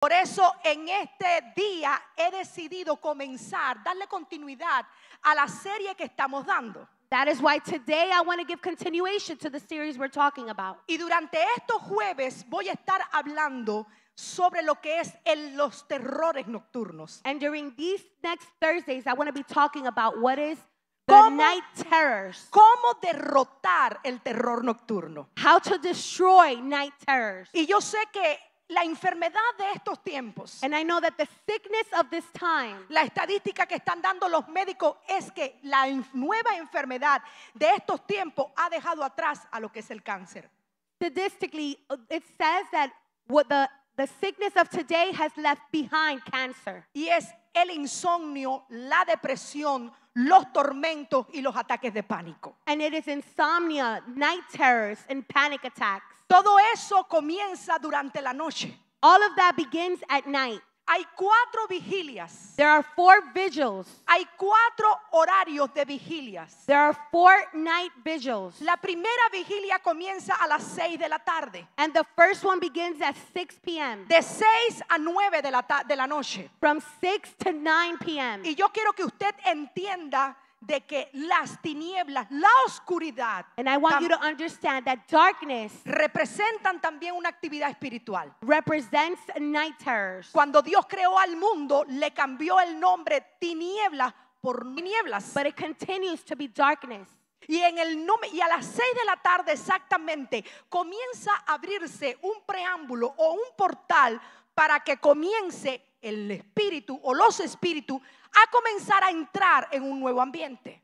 Por eso en este día he decidido comenzar, darle continuidad a la serie que estamos dando. That is why today I want to give continuation to the series we're talking about. Y durante estos jueves voy a estar hablando sobre lo que es el, los terrores nocturnos. And during these next Thursdays I want to be talking about what is the night terrors. Cómo derrotar el terror nocturno. How to destroy night terrors. Y yo sé que la enfermedad de estos tiempos. And I know that the sickness of this time. La estadística que están dando los médicos es que la nueva enfermedad de estos tiempos ha dejado atrás a lo que es el cáncer. Statistically, uh, it says that what the the sickness of today has left behind cancer. Y es el insomnio, la depresión, los tormentos y los ataques de pánico. And it is insomnia, night terrors and panic attacks. Todo eso comienza durante la noche. All of that begins at night. Hay cuatro vigilias. There are four vigils. Hay cuatro horarios de vigilias. There are four night vigils. La primera vigilia comienza a las 6 de la tarde. And the first one begins at 6 p.m. De 6 a 9 de la, de la noche. From 6 to 9 p.m. Y yo quiero que usted entienda de que las tinieblas, la oscuridad, darkness representan también una actividad espiritual. Cuando Dios creó al mundo, le cambió el nombre tinieblas por nieblas. But continues to darkness. Y, en el, y a las seis de la tarde exactamente comienza a abrirse un preámbulo o un portal para que comience el espíritu o los espíritus a comenzar a entrar en un nuevo ambiente.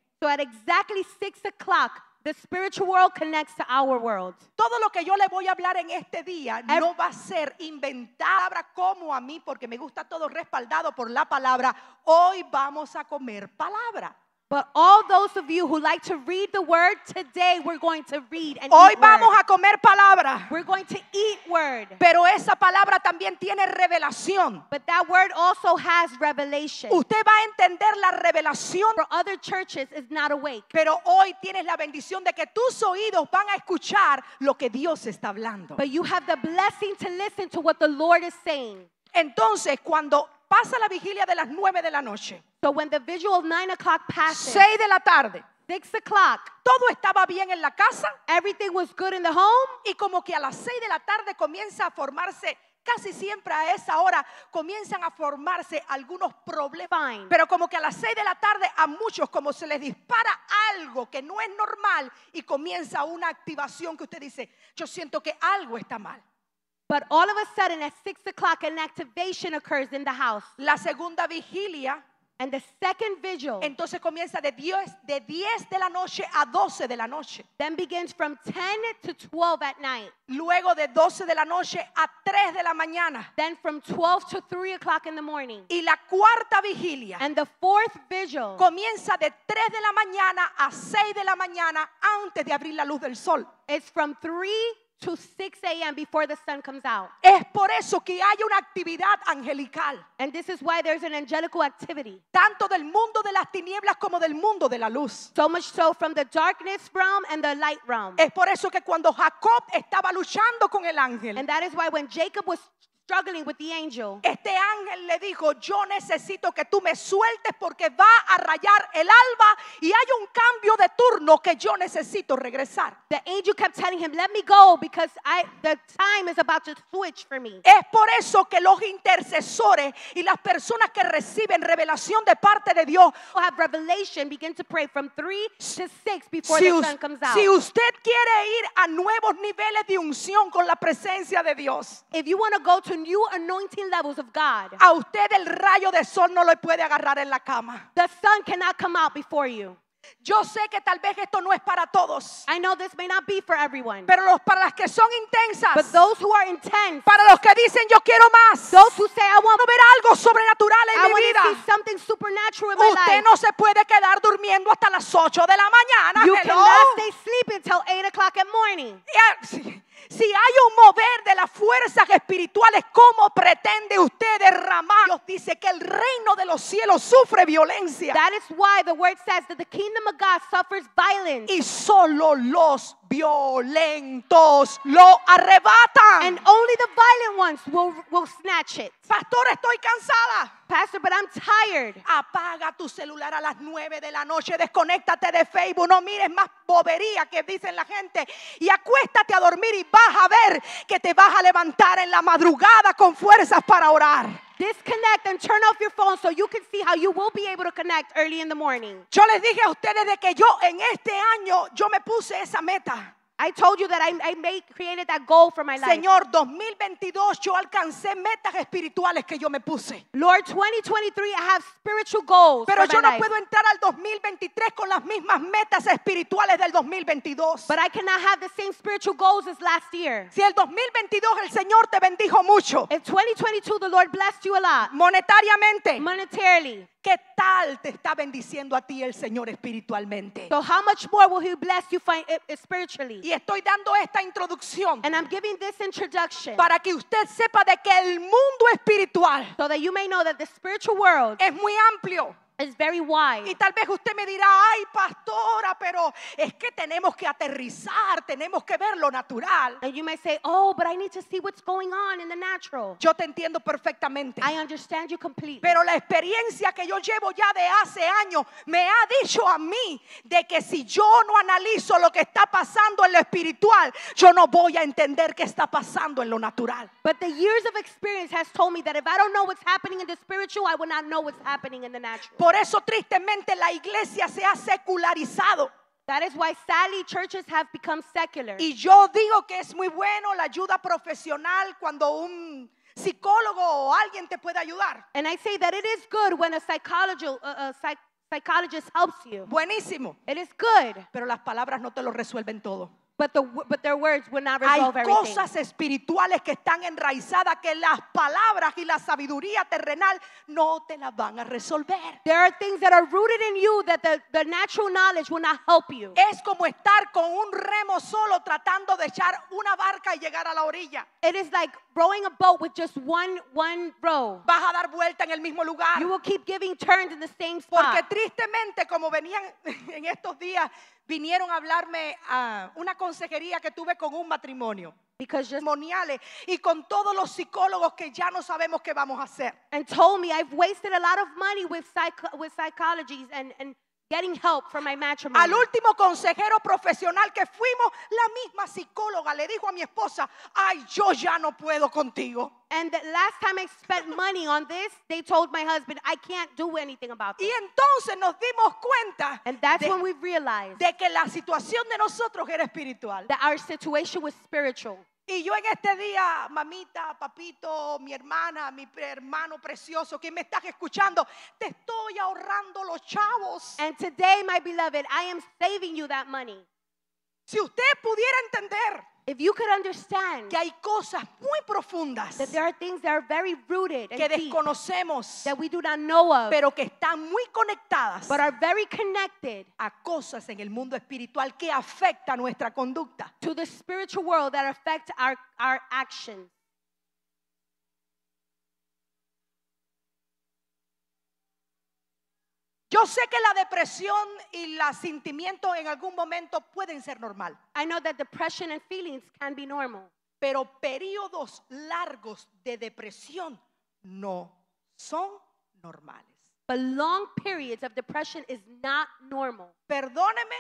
the spiritual world connects our world. Todo lo que yo le voy a hablar en este día no va a ser inventada como a mí, porque me gusta todo respaldado por la palabra. Hoy vamos a comer palabra. But all those of you who like to read the word today, we're going to read and Hoy eat vamos word. a comer palabra. We're going to eat word. Pero esa palabra también tiene revelación. But that word also has revelation. Usted va a entender la revelación. For other churches is not awake. Pero hoy tienes la bendición de que tus oídos van a escuchar lo que Dios está hablando. But you have the blessing to listen to what the Lord is saying. Entonces, cuando pasa la vigilia de las 9 de la noche. So 6 de la tarde. o'clock. Todo estaba bien en la casa. Everything was good in the home. Y como que a las 6 de la tarde comienza a formarse casi siempre a esa hora comienzan a formarse algunos problemas. Pero como que a las 6 de la tarde a muchos como se les dispara algo que no es normal y comienza una activación que usted dice, yo siento que algo está mal. But all of a sudden, at six o'clock, an activation occurs in the house. La segunda vigilia. And the second vigil. Entonces comienza de 10, de de la noche a 12 de la noche. Then begins from 10 to 12 at night. Luego de 12 de la noche a 3 de la mañana. Then from 12 to 3 o'clock in the morning. Y la cuarta vigilia. And the fourth vigil. Comienza de 3 de la mañana a 6 de la mañana antes de abrir la luz del sol. It's from 3 to 6 a.m. before the sun comes out. Es por eso que hay una actividad angelical. And this is why there's an angelical activity. Tanto del mundo de las tinieblas como del mundo de la luz. So much so from the darkness realm and the light realm. Es por eso que cuando Jacob estaba luchando con el ángel. And that is why when Jacob was struggling with the angel. Este ángel le dijo, yo necesito que tú me sueltes porque va a rayar el alba y hay un cambio de turno que yo necesito regresar. The angel kept telling him, let me go because I, the time is about to switch for me. Es por eso que los intercesores y las personas que reciben revelación de parte de Dios have revelation begin to pray from 3 to 6 before si the sun comes out. Si usted quiere ir a nuevos niveles de unción con la presencia de Dios. If you want to go to new anointing levels of God. A usted el rayo de sol no lo puede agarrar en la cama. The sun cannot come out before you. Yo sé que tal vez esto no es para todos. Pero los para las que son intensas. Para los que dicen yo quiero más. Those who say ver algo sobrenatural en mi vida. Usted no se puede quedar durmiendo hasta las 8 de la mañana. You cannot until o'clock morning. Si hay un mover de las fuerzas espirituales, ¿cómo pretende usted derramar? Dios dice que el reino de los cielos sufre violencia. That is why the word says that the kingdom suffers violence. Y solo los violentos lo arrebatan. And only the violent ones will, will snatch it. Pastor, estoy cansada. Pastor, but I'm tired. Apaga tu celular a las 9 de la noche, desconéctate de Facebook, no mires más bobería que dicen la gente y acuéstate a dormir y vas a ver que te vas a levantar en la madrugada con fuerzas para orar. Disconnect and turn off your phone so you can see how you will be able to connect early in the morning. Yo les dije a ustedes de que yo en este año yo me puse esa meta. I told you that I, I made, created that goal for my life. Señor, 2022 yo alcancé metas espirituales que yo me puse. Lord, 2023 I have spiritual goals. Pero for yo my no life. puedo entrar al 2023 con las mismas metas espirituales del 2022. But I cannot have the same spiritual goals as last year. Si el 2022 el Señor te bendijo mucho. If 2022 the Lord blessed you a lot. Monetariamente. Monetarily. ¿Qué tal te está bendiciendo a ti el Señor espiritualmente? Y estoy dando esta introducción para que usted sepa de que el mundo espiritual es muy amplio is very wide. Y tal vez usted me dirá, ay pastora, pero es que tenemos que aterrizar, tenemos que ver lo natural. say, oh, but I need to see what's going on in the natural. Yo te entiendo perfectamente. I understand you completely. Pero la experiencia que yo llevo ya de hace años me ha dicho a mí de que si yo no analizo lo que está pasando en lo espiritual, yo no voy a entender qué está pasando en lo natural. But the years of experience has told me that if I don't know what's happening in the spiritual, I will not know what's happening in the natural. Por eso tristemente la iglesia se ha secularizado. That is why sadly churches have become secular. Y yo digo que es muy bueno la ayuda profesional cuando un psicólogo o alguien te puede ayudar. And I say that it is good when a psychologist, a, uh, a uh, psych- psychologist helps you. Buenísimo. It is good, Pero las palabras no te lo resuelven todo. But the, but their words will not Hay everything. cosas espirituales que están enraizadas que las palabras y la sabiduría terrenal no te las van a resolver. There are things that are rooted in you that the natural knowledge will not help you. Es como estar con un remo solo tratando de echar una barca y llegar a la orilla. It is like rowing a boat with just one one row. Vas a dar vuelta en el mismo lugar. You will keep giving turns in the same spot. Porque tristemente como venían en estos días vinieron a hablarme a una consejería que tuve con un matrimonio. Because y con todos los psicólogos que ya no sabemos qué vamos a hacer. And told me I've wasted a lot of money with, with psychologies and, and Getting help for my matrimony. Al último consejero profesional que fuimos, la misma psicóloga le dijo a mi esposa, ay, yo ya no puedo contigo. And the last time I spent money on this, they told my husband, I can't do anything about it." Y entonces nos dimos cuenta And that's de, when we realized de que la situación de nosotros era espiritual. that our situation was spiritual. Y yo en este día, mamita, papito, mi hermana, mi hermano precioso que me estás escuchando, te estoy ahorrando los chavos. And today, my beloved, I am saving you that money. Si usted pudiera entender If you could understand que hay cosas muy profundas that there are things that are very rooted que deep, that we do not know of, pero que están muy conectadas but are very connected a cosas en el mundo espiritual que afecta nuestra conducta to the spiritual world that affect our, our actions Yo sé que la depresión y los sentimientos en algún momento pueden ser normal. depression feelings can be normal, Pero periodos largos de depresión no son normales. long normal. Perdóneme,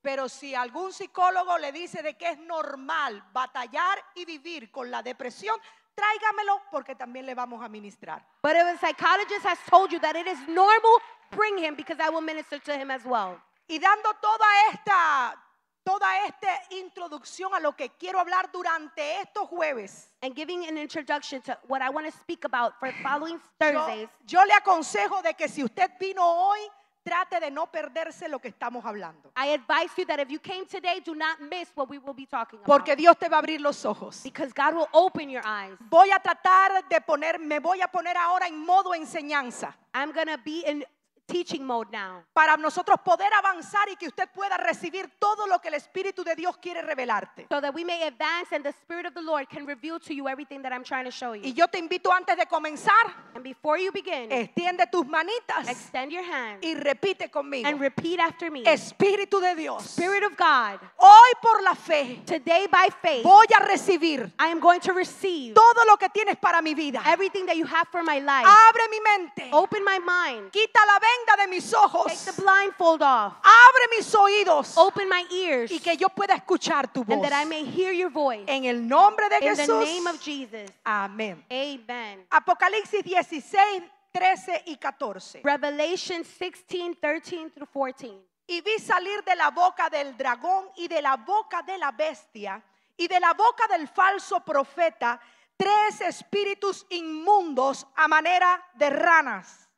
pero si algún psicólogo le dice de que es normal batallar y vivir con la depresión, tráigamelo porque también le vamos a ministrar. But if a psychologist has told you that it is normal, bring him because I will minister to him as well. Y dando toda esta toda esta introducción a lo que quiero hablar durante estos jueves. And giving an introduction to what I want to speak about for following Thursdays. Yo, yo le aconsejo de que si usted vino hoy Trate de no perderse lo que estamos hablando. I advise you that if you came today, do not miss what we will be talking about. Porque Dios te va a abrir los ojos. Because God will open your eyes. Voy a tratar de poner, me voy a poner ahora en modo enseñanza. I'm going to be in teaching mode now. Para nosotros poder avanzar y que usted pueda recibir todo lo que el Espíritu de Dios quiere revelarte. So that we may advance and the Spirit of the Lord can reveal to you everything that I'm trying to show you. Y yo te invito antes de comenzar, and before you begin, extiende tus manitas extend your hand, y repite conmigo. And repeat after me. Espíritu de Dios. Spirit of God. Hoy por la fe. Today by faith. Voy a recibir. I am going to receive. Todo lo que tienes para mi vida. Everything that you have for my life. Abre mi mente. Open my mind. Quita la venga de mis ojos. Abre mis oídos. Open my ears. Y que yo pueda escuchar tu voz. And that I may hear En el nombre de Jesús. Amén. Apocalipsis 16, 13 y 13 14. Y vi salir de la boca del dragón y de la boca de la bestia y de la boca del falso profeta tres espíritus inmundos a manera de ranas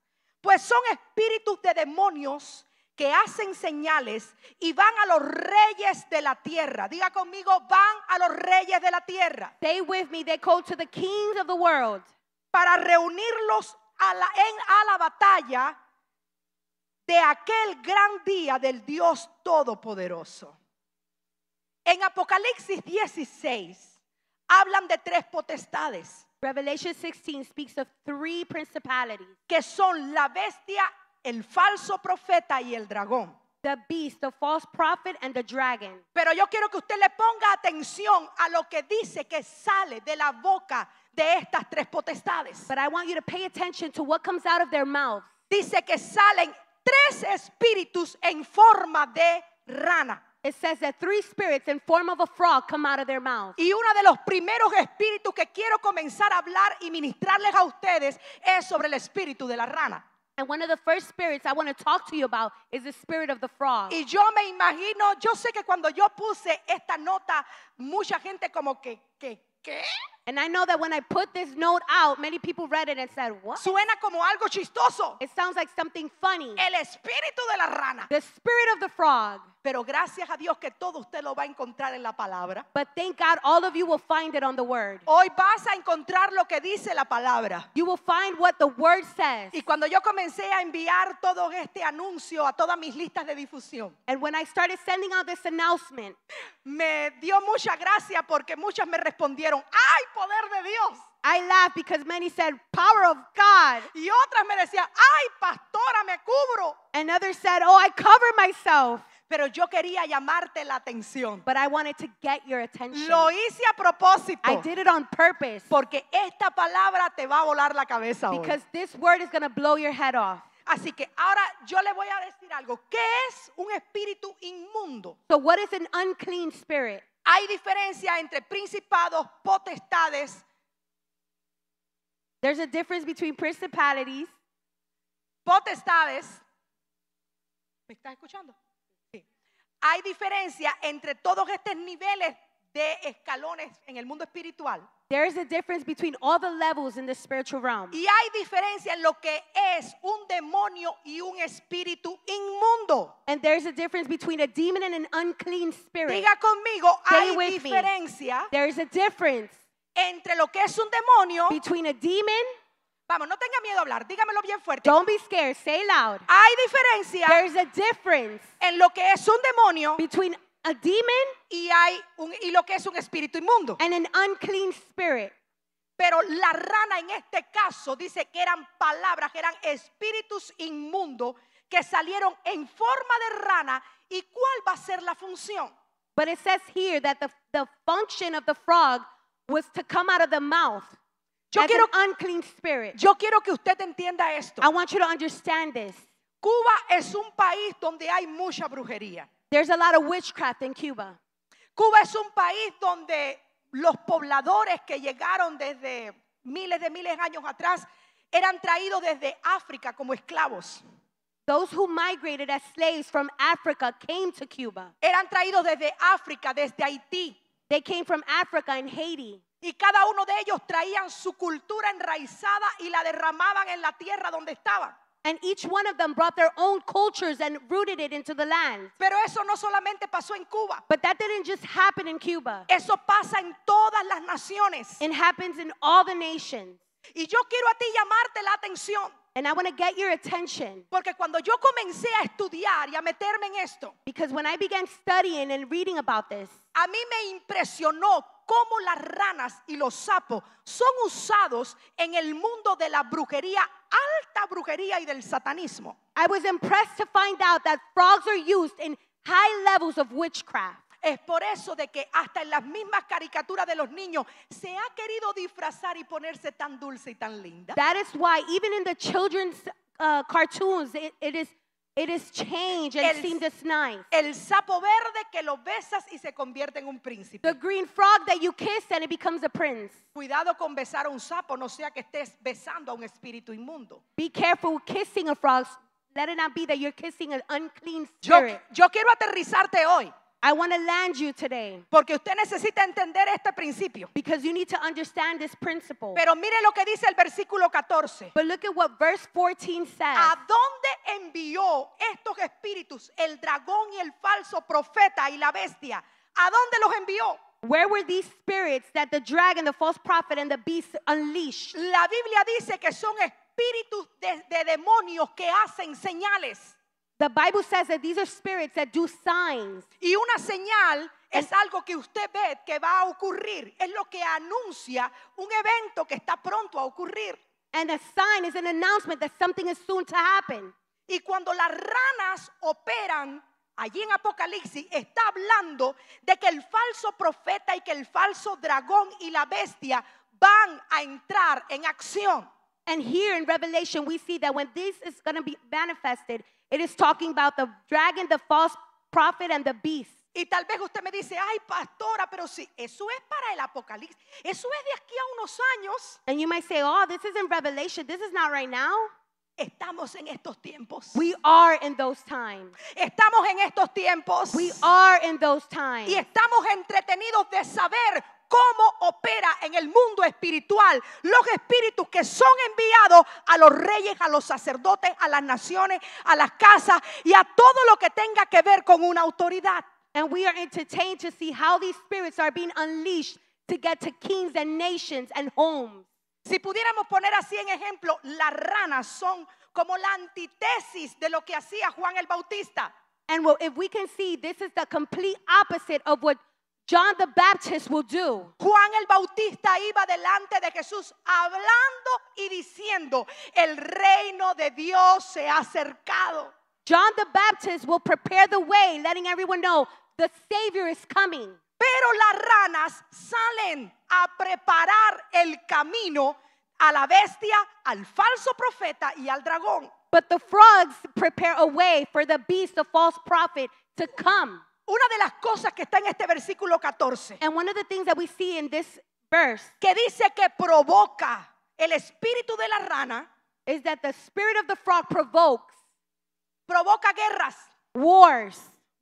pues son espíritus de demonios que hacen señales y van a los reyes de la tierra. Diga conmigo, van a los reyes de la tierra. Stay with me, they go to the kings of the world. Para reunirlos a la, en, a la batalla de aquel gran día del Dios Todopoderoso. En Apocalipsis 16 hablan de tres potestades. Revelation 16 speaks of three principalities. Que son la bestia, el falso profeta y el dragón. The beast, the false prophet and the dragon. Pero yo quiero que usted le ponga atención a lo que dice que sale de la boca de estas tres potestades. But I want you to pay attention to what comes out of their mouths. Dice que salen tres espíritus en forma de rana. It says that three spirits in form of a frog come out of their mouth. Y uno de los primeros espíritus que quiero comenzar a hablar y ministrarles a ustedes es sobre el espíritu de la rana. And one of the first spirits I want to talk to you about is the spirit of the frog. Y yo me imagino, yo sé que cuando yo puse esta nota, mucha gente como que, ¿qué? ¿Qué? And I know that when I put this note out, many people read it and said, "What?" Suena como algo chistoso. It sounds like something funny. El espíritu de la rana. The spirit of the frog. Pero gracias a Dios que todo usted lo va a encontrar en la palabra. thank God all of you will find it on the word. Hoy vas a encontrar lo que dice la palabra. You will find what the word says. Y cuando yo comencé a enviar todo este anuncio a todas mis listas de difusión. And when started announcement, me dio mucha gracia porque muchas me respondieron, "Ay, poder de Dios." I laughed because many said, Power of God. Y otras me decían, Ay, pastora, me cubro. And others said, Oh, I cover myself pero yo quería llamarte la atención. Lo hice a propósito. I did it on purpose. Porque esta palabra te va a volar la cabeza hoy. this word is going to blow your head off. Así que ahora yo le voy a decir algo. ¿Qué es un espíritu inmundo? So what is an unclean spirit? Hay diferencia entre principados, potestades. There's a difference between principalities. Potestades. ¿Me estás escuchando? hay diferencia entre todos estos niveles de escalones en el mundo espiritual. There is a difference between all the levels in the spiritual realm. Y hay diferencia en lo que es un demonio y un espíritu inmundo. And there is a difference between a demon and an unclean spirit. Diga conmigo, Stay hay with diferencia. Me. There is a difference entre lo que es un demonio between a demon Vamos, no tenga miedo a hablar, dígamelo bien fuerte. Don't be scared, say loud. Hay diferencia There's a difference en lo que es un demonio between a demon y, hay un, y lo que es un espíritu inmundo. and an unclean spirit. Pero la rana en este caso dice que eran palabras, que eran espíritus inmundo que salieron en forma de rana. ¿Y cuál va a ser la función? But it says here that the, the function of the frog was to come out of the mouth yo quiero, unclean spirit. Yo quiero que usted entienda esto. I want you to understand this. Cuba es un país donde hay mucha brujería. a lot witchcraft in Cuba. Cuba es un país donde los pobladores que llegaron desde miles de miles de años atrás eran traídos desde África como esclavos. Those who migrated as slaves from Africa came to Cuba. Eran traídos desde África, desde Haití. They came from Africa and Haiti. Y cada uno de ellos traían su cultura enraizada y la derramaban en la tierra donde estaban. And each one of them brought their own cultures and rooted it into the land. Pero eso no solamente pasó en Cuba. But that didn't just happen in Cuba. Eso pasa en todas las naciones. It happens in all the nations. Y yo quiero a ti llamarte la atención. And I want to get your attention. Porque cuando yo comencé a estudiar y a meterme en esto, because when I began studying and reading about this, a mí me impresionó cómo las ranas y los sapos son usados en el mundo de la brujería, alta brujería y del satanismo. I was impressed to find out that frogs are used in high levels of witchcraft. Es por eso de que hasta en las mismas caricaturas de los niños se ha querido disfrazar y ponerse tan dulce y tan linda. That is why even in the children's uh, cartoons it is It is change and el, seems nice. El sapo verde que lo besas y se convierte en un príncipe. The green frog that you kiss and it becomes a prince. Cuidado con besar a un sapo, no sea que estés besando a un espíritu inmundo. Be careful kissing a frog. Let it not be that you're kissing an unclean spirit. Yo, yo quiero aterrizarte hoy. Porque usted necesita entender este principio. Pero mire lo que dice el versículo 14. ¿A dónde envió estos espíritus el dragón y el falso profeta y la bestia? ¿A dónde los envió? Where were these spirits that the dragon, the false prophet, and the beast unleashed? La Biblia dice que son espíritus de demonios que hacen señales. The Bible says that these are spirits that do signs. Y una señal es algo que usted ve que va a ocurrir, es lo que anuncia un evento que está pronto a ocurrir. And announcement Y cuando las ranas operan allí en Apocalipsis está hablando de que el falso profeta y que el falso dragón y la bestia van a entrar en acción. And here in Revelation, we see that when this is going to be manifested, it is talking about the dragon, the false prophet, and the beast. Y tal vez usted me dice, ay, pastora, pero sí, eso es para el Apocalipsis. Eso es de aquí a unos años. And you might say, oh, this is in Revelation. This is not right now. Estamos en estos tiempos. We are in those times. Estamos en estos tiempos. We are in those times. Y estamos entretenidos de saber cómo opera en el mundo espiritual los espíritus que son enviados a los reyes, a los sacerdotes, a las naciones, a las casas y a todo lo que tenga que ver con una autoridad. And we are entertained to see how these spirits are being unleashed to get to kings and nations and Si pudiéramos poner así en ejemplo, las ranas son como la antítesis de lo que hacía Juan el Bautista. if we can see, this is the complete opposite of what John the Baptist will do. Juan el Bautista iba delante de Jesús hablando y diciendo, el reino de Dios se ha acercado. John the Baptist will prepare the way, letting everyone know the Savior is coming. Pero las ranas salen a preparar el camino a la bestia, al falso profeta y al dragón. But the frogs prepare a way for the beast, the false prophet, to come. una de las cosas que está en este versículo 14, And one the things verse que dice que provoca el espíritu de la rana, es that the spirit of the frog provokes provoca guerras, wars.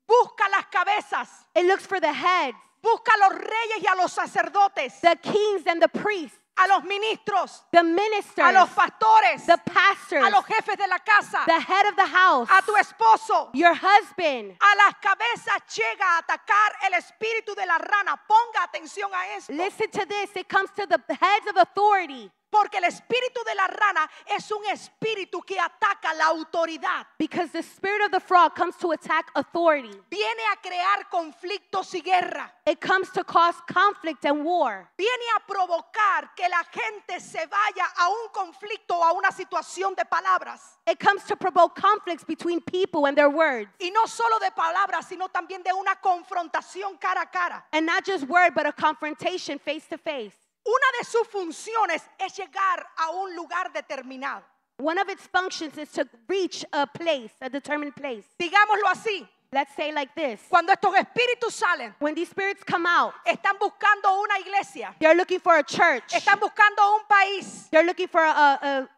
busca las cabezas, It looks for the heads, busca a los reyes y a los sacerdotes, the kings and the priests a los ministros, the ministers, a los pastores, the pastors, a los jefes de la casa, the head of the house, a tu esposo, your husband. A las cabezas llega a atacar el espíritu de la rana. Ponga atención a eso. Listen to this. It comes to the heads of authority. Porque el espíritu de la rana es un espíritu que ataca la autoridad. Because the spirit of the frog comes to attack authority. Viene a crear conflictos y guerra. It comes to cause conflict and war. Viene a provocar que la gente se vaya a un conflicto o a una situación de palabras. It comes to provoke conflicts between people and their words. Y no solo de palabras, sino también de una confrontación cara a cara. And not just word, but a confrontation face to face. Una de sus funciones es llegar a un lugar determinado. One of its functions is to reach a place, a determined place. Digámoslo así. Let's say like this. Cuando estos espíritus salen, when these spirits come out, están buscando una iglesia. They're looking for a church. Están buscando un país. They're looking for a,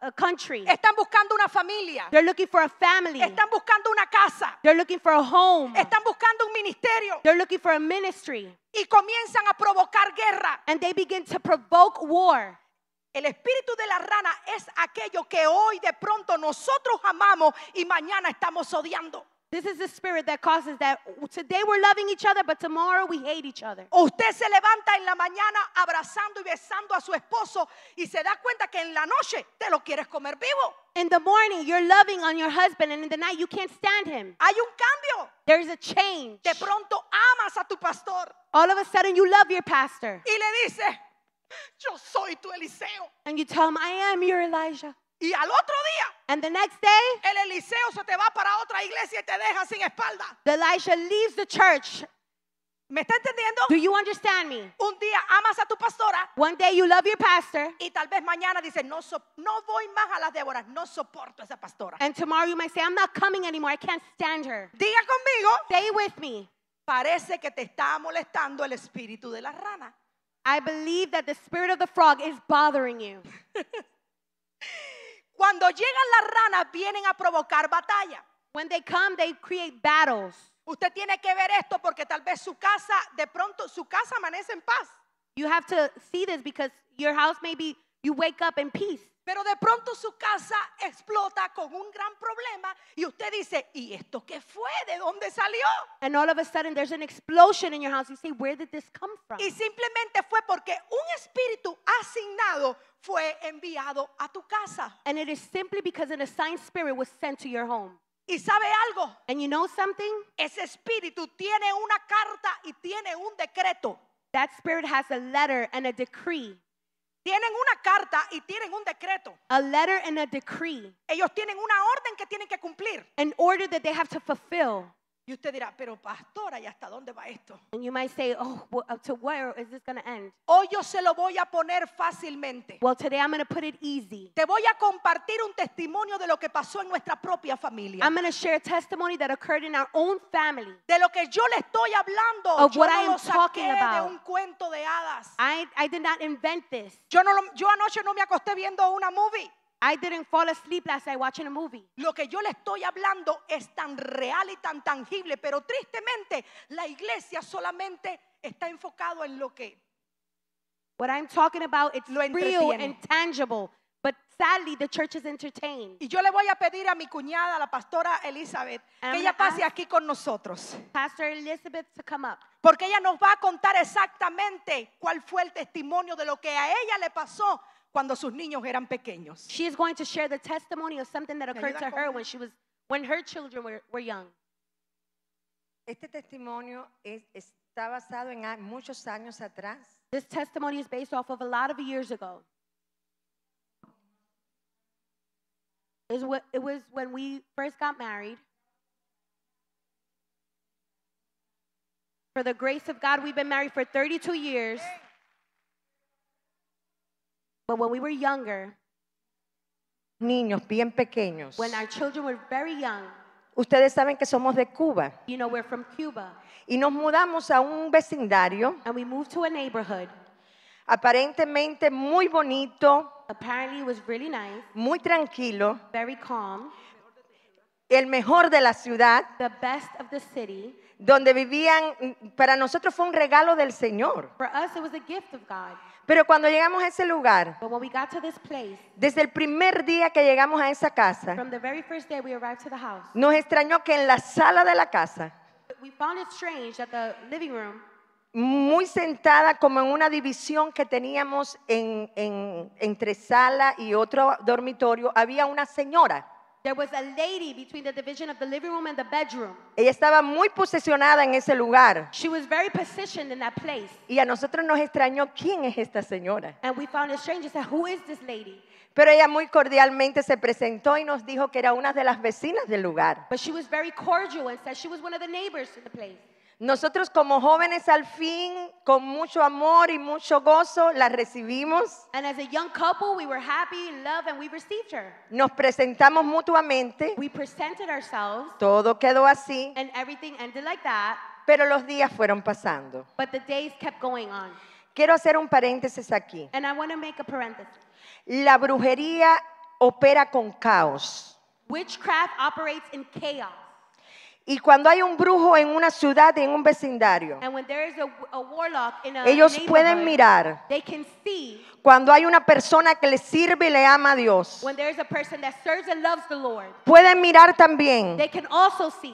a, a country. Están buscando una familia. They're looking for a family. Están buscando una casa. They're looking for a home. Están buscando un ministerio. They're looking for a ministry. Y comienzan a provocar guerra. And they begin to provoke war. El espíritu de la rana es aquello que hoy de pronto nosotros amamos y mañana estamos odiando. This is the spirit that causes that today we're loving each other, but tomorrow we hate each other. usted se levanta en la mañana abrazando y besando a su esposo y se da cuenta que en la noche te lo quieres comer vivo. In the morning, you're loving on your husband, and in the night, you can't stand him. Hay un cambio. There's a change. De pronto amas a tu pastor. All of a sudden, you love your pastor. Y le dice, Yo soy tu Eliseo. And you tell him, I am your Elijah. Y al otro día, and the next day, el Eliseo se te va para otra iglesia y te deja sin espalda. The Elisha leaves the church. ¿Me está entendiendo? Do you understand me? Un día amas a tu pastora. One day you love your pastor. Y tal vez mañana dices, no, so, no voy más a las Déboras, no soporto a esa pastora. And tomorrow you might say, I'm not coming anymore, I can't stand her. Diga conmigo. Stay with me. Parece que te está molestando el espíritu de la rana. I believe that the spirit of the frog is bothering you. Cuando llegan las ranas, vienen a provocar batalla. When they come, they create battles. Usted tiene que ver esto porque tal vez su casa, de pronto, su casa amanece en paz. You have to see this because your house maybe you wake up in peace. Pero de pronto su casa explota con un gran problema y usted dice, ¿y esto qué fue? ¿De dónde salió? And all of a sudden there's an explosion in your house. You say, where did this come from? Y simplemente fue porque un espíritu asignado fue enviado a tu casa. And it is simply because an assigned spirit was sent to your home. ¿Y sabe algo? And you know something? Ese espíritu tiene una carta y tiene un decreto. That spirit has a letter and a decree. Tienen una carta y tienen un decreto. Ellos tienen una orden que tienen que cumplir. order y usted dirá, pero pastora, ¿y hasta dónde va esto? And you might say, oh, to where is this going to end? Hoy yo se lo voy a poner fácilmente. Well, today I'm going to put it easy. Te voy a compartir un testimonio de lo que pasó en nuestra propia familia. I'm going to share a testimony that occurred in our own family. De lo que yo le estoy hablando, of yo what no I am lo talking saqué about. de un cuento de hadas. I, I did not invent this. Yo, no, lo- yo anoche no me acosté viendo una movie. I didn't fall asleep watching a movie. Lo que yo le estoy hablando es tan real y tan tangible, pero tristemente la iglesia solamente está enfocado en lo que What I'm talking about lo real and tangible. But sadly, the church is entertained. Y yo le voy a pedir a mi cuñada, la pastora Elizabeth, que ella pase aquí con nosotros. Elizabeth to come up. Porque ella nos va a contar exactamente cuál fue el testimonio de lo que a ella le pasó cuando sus niños eran pequeños. She is going to share the testimony of something that occurred to her when she was when her children were, were young. Este testimonio es, está basado en muchos años atrás. This testimony is based off of a lot of years ago. It was, it was when we first got married. For the grace of God, we've been married for 32 years. But when we were younger, niños bien pequeños, when our children were very young, ustedes saben que somos de Cuba. you know, we're from Cuba. Y nos mudamos a un vecindario And we moved to a neighborhood. aparentemente muy bonito, Apparently, it was really nice, muy tranquilo, very calm, el mejor de la ciudad, the best of the city. donde vivían, para nosotros fue un regalo del Señor. For us, it was a gift of God. Pero cuando llegamos a ese lugar, desde el primer día que llegamos a esa casa, nos extrañó que en la sala de la casa, muy sentada como en una división que teníamos en- entre sala y otro dormitorio, había una señora There was a lady between the division of the living room and the bedroom. Ella estaba muy posesionada en ese lugar. She was very positioned in that place. Y a nosotros nos extrañó quién es esta señora. And we found it strange. Said, Who is this lady? Pero ella muy cordialmente se presentó y nos dijo que era una de las vecinas del lugar. But she was very cordial and said she was one of the neighbors in the place. Nosotros como jóvenes al fin, con mucho amor y mucho gozo, la recibimos. Y as a young couple, we were happy, in love, and we received her. Nos presentamos mutuamente. We presented ourselves. Todo quedó así. And everything ended like that. Pero los días fueron pasando. But the days kept going on. Quiero hacer un paréntesis aquí. And I want to make a parenthesis. La brujería opera con caos. Witchcraft operates in chaos. Y cuando hay un brujo en una ciudad, en un vecindario, ellos pueden mirar cuando hay una persona que le sirve y le ama a Dios. Pueden mirar también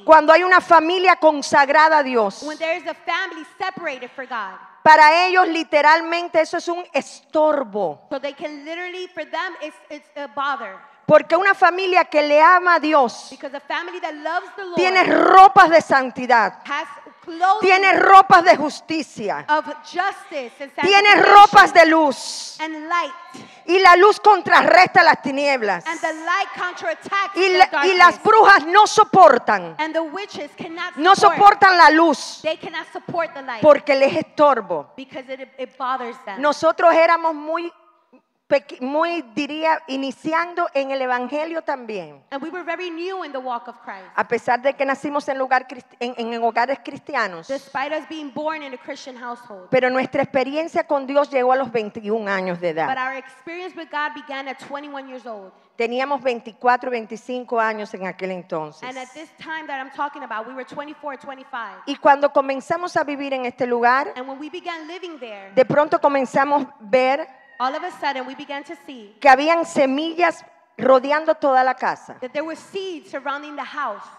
cuando hay una familia consagrada a Dios. Para ellos literalmente eso es un estorbo. Porque una familia que le ama a Dios tiene ropas de santidad. Tiene ropas de justicia. Tiene ropas de luz. Y la luz contrarresta las tinieblas. Y, las brujas no soportan. no soportan la luz. Porque les estorbo. Nosotros éramos muy muy diría iniciando en el evangelio también. A pesar de que nacimos en lugar en, en hogares cristianos. Pero nuestra experiencia con Dios llegó a los 21 años de edad. Teníamos 24, 25 años en aquel entonces. Y cuando comenzamos a vivir en este lugar, de pronto comenzamos a ver que habían semillas rodeando toda la casa.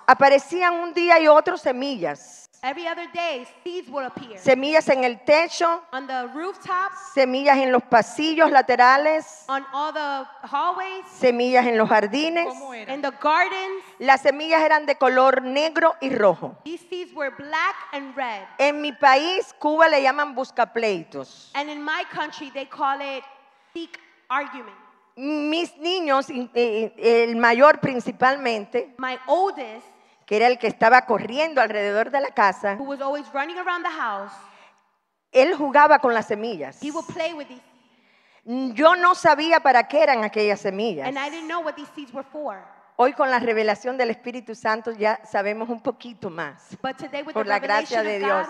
Aparecían un día y otro semillas. Every other day, seeds would appear. Semillas en el techo. On the rooftops, semillas en los pasillos laterales. On all the hallways, semillas en los jardines. In the gardens. Las semillas eran de color negro y rojo. These seeds were black and red. En mi país, Cuba le llaman buscapleitos. And in my country, they call it seek argument. Mis niños, el mayor principalmente, my oldest, era el que estaba corriendo alrededor de la casa, él jugaba con las semillas. Yo no sabía para qué eran aquellas semillas. Hoy con la revelación del Espíritu Santo ya sabemos un poquito más, por la gracia de Dios.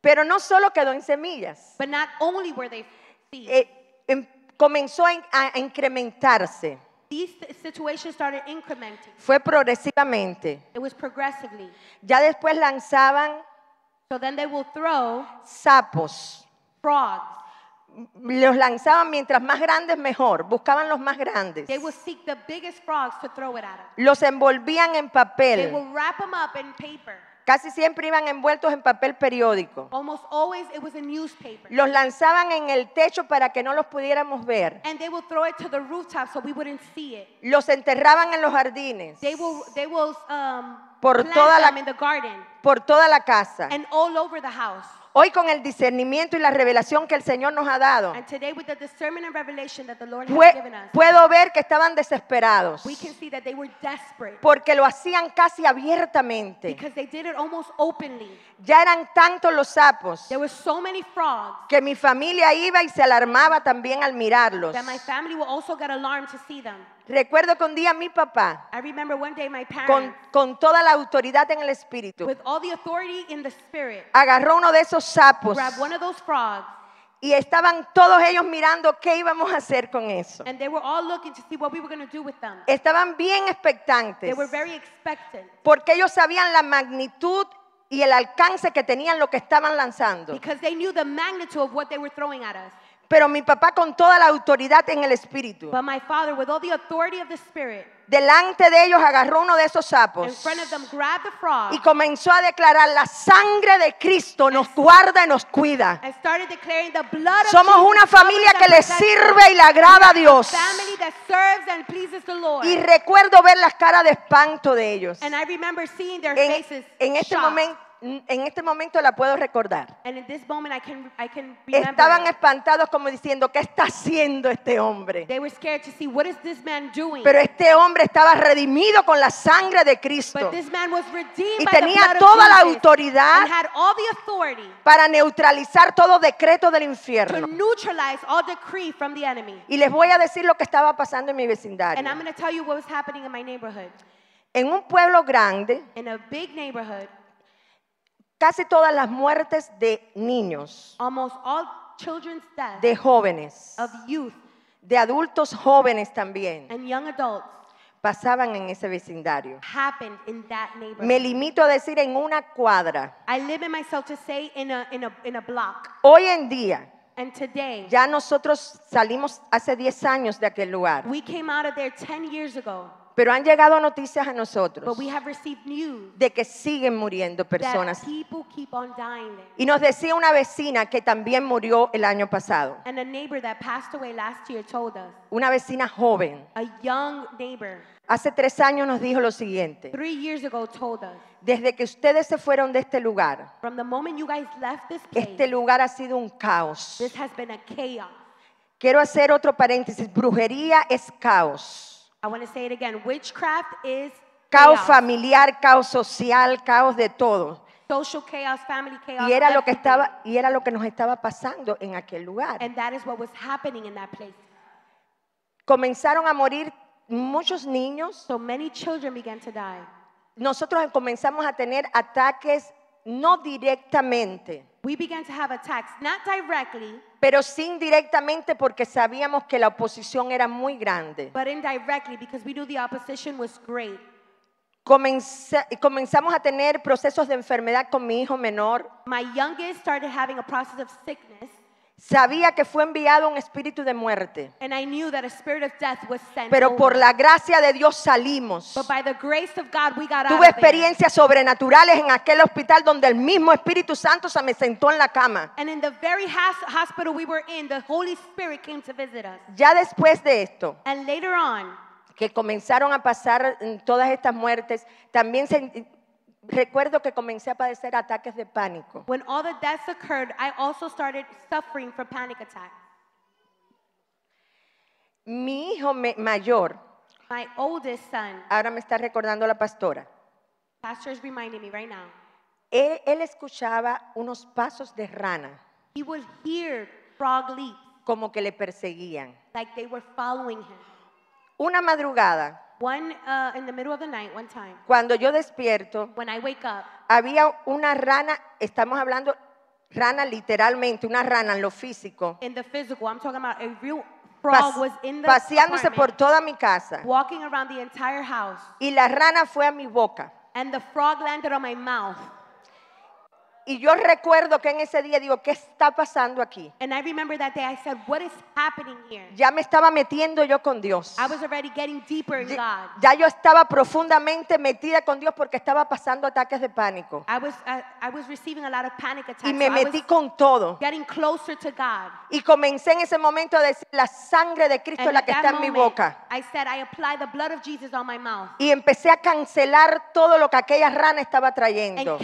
Pero no solo quedó en semillas, eh, em, comenzó a incrementarse. These started incrementing. Fue progresivamente. It was progressively. Ya después lanzaban so then they will throw sapos. Frogs. Los lanzaban mientras más grandes mejor, buscaban los más grandes. They will seek the biggest frogs to throw it at them. Los envolvían en papel. They will wrap them up in paper Casi siempre iban envueltos en papel periódico. Almost always it was a newspaper. Los lanzaban en el techo para que no los pudiéramos ver. And they would throw it to the rooftop so we wouldn't see it. Los enterraban en los jardines. They will, they will, um, por, toda la, in the garden. por toda la casa. And all over the house. Hoy con el discernimiento y la revelación que el Señor nos ha dado, puedo ver que estaban desesperados porque lo hacían casi abiertamente. Ya eran tantos los sapos que mi familia iba y se alarmaba también al mirarlos. Recuerdo que un día mi papá, con, toda la autoridad en el espíritu, agarró uno de esos sapos y estaban todos ellos mirando qué íbamos a hacer con eso. Estaban bien expectantes porque ellos sabían la magnitud y el alcance que tenían lo que estaban lanzando. Pero mi papá con toda la autoridad en el espíritu. Delante de ellos agarró uno de esos sapos y comenzó a declarar, la sangre de Cristo nos guarda y nos cuida. Somos una familia que le sirve y le agrada a Dios. Y recuerdo ver las caras de espanto de ellos. En, este momento en este momento la puedo recordar. Estaban espantados como diciendo, ¿qué está haciendo este hombre? Pero este hombre estaba redimido con la sangre de Cristo. y tenía toda la autoridad para neutralizar todo decreto del infierno. Y les voy a decir lo que estaba pasando en mi vecindario. En un pueblo grande, Casi todas las muertes de niños, de jóvenes, de adultos jóvenes también, pasaban en ese vecindario. Me limito a decir en una cuadra. Hoy en día ya nosotros salimos hace 10 años de aquel lugar. Pero han llegado noticias a nosotros de que siguen muriendo personas. Y nos decía una vecina que también murió el año pasado, una vecina joven. Hace tres años nos dijo lo siguiente, desde que ustedes se fueron de este lugar, este lugar ha sido un caos. Quiero hacer otro paréntesis, brujería es caos. I want to say it again. Witchcraft is caos familiar, caos social, caos de todo. Social chaos, family chaos. Y era lo que estaba y era lo que nos estaba pasando en aquel lugar. And that is what was happening in that place. Comenzaron a morir muchos niños. So many children began to die. Nosotros comenzamos a tener ataques no directamente. We began to have attacks not directly pero sin directamente porque sabíamos que la oposición era muy grande. comenzamos a tener procesos de enfermedad con mi hijo menor. My youngest started having a process of sickness. Sabía que fue enviado un espíritu de muerte. Pero por la gracia de Dios salimos. Tuve experiencias sobrenaturales en aquel hospital donde el mismo Espíritu Santo se me sentó en la cama. Ya después de esto. que comenzaron a pasar todas estas muertes, también se recuerdo que comencé a padecer ataques de pánico. When all the deaths occurred, I also started suffering from panic attacks. Mi hijo mayor, My oldest son, ahora me está recordando la pastora, pastor is reminding me right now, él, escuchaba unos pasos de rana he would hear frog leaps como que le perseguían. like they were following him. Una madrugada, One, uh, in the middle of the night, one time, Cuando yo despierto, when I wake up, había una rana, estamos hablando rana literalmente, una rana en lo físico, in the physical, I'm talking about a real frog paseándose por toda mi casa. Y la rana fue a mi boca. and the frog landed on my mouth. Y yo recuerdo que en ese día digo, ¿qué está pasando aquí? Ya me estaba metiendo yo con Dios. Ya, yo estaba profundamente metida con Dios porque estaba pasando ataques de pánico. Y me metí con todo. Y comencé en ese momento a decir, la sangre de Cristo es la que está en mi boca. Y empecé a cancelar todo lo que aquella rana estaba trayendo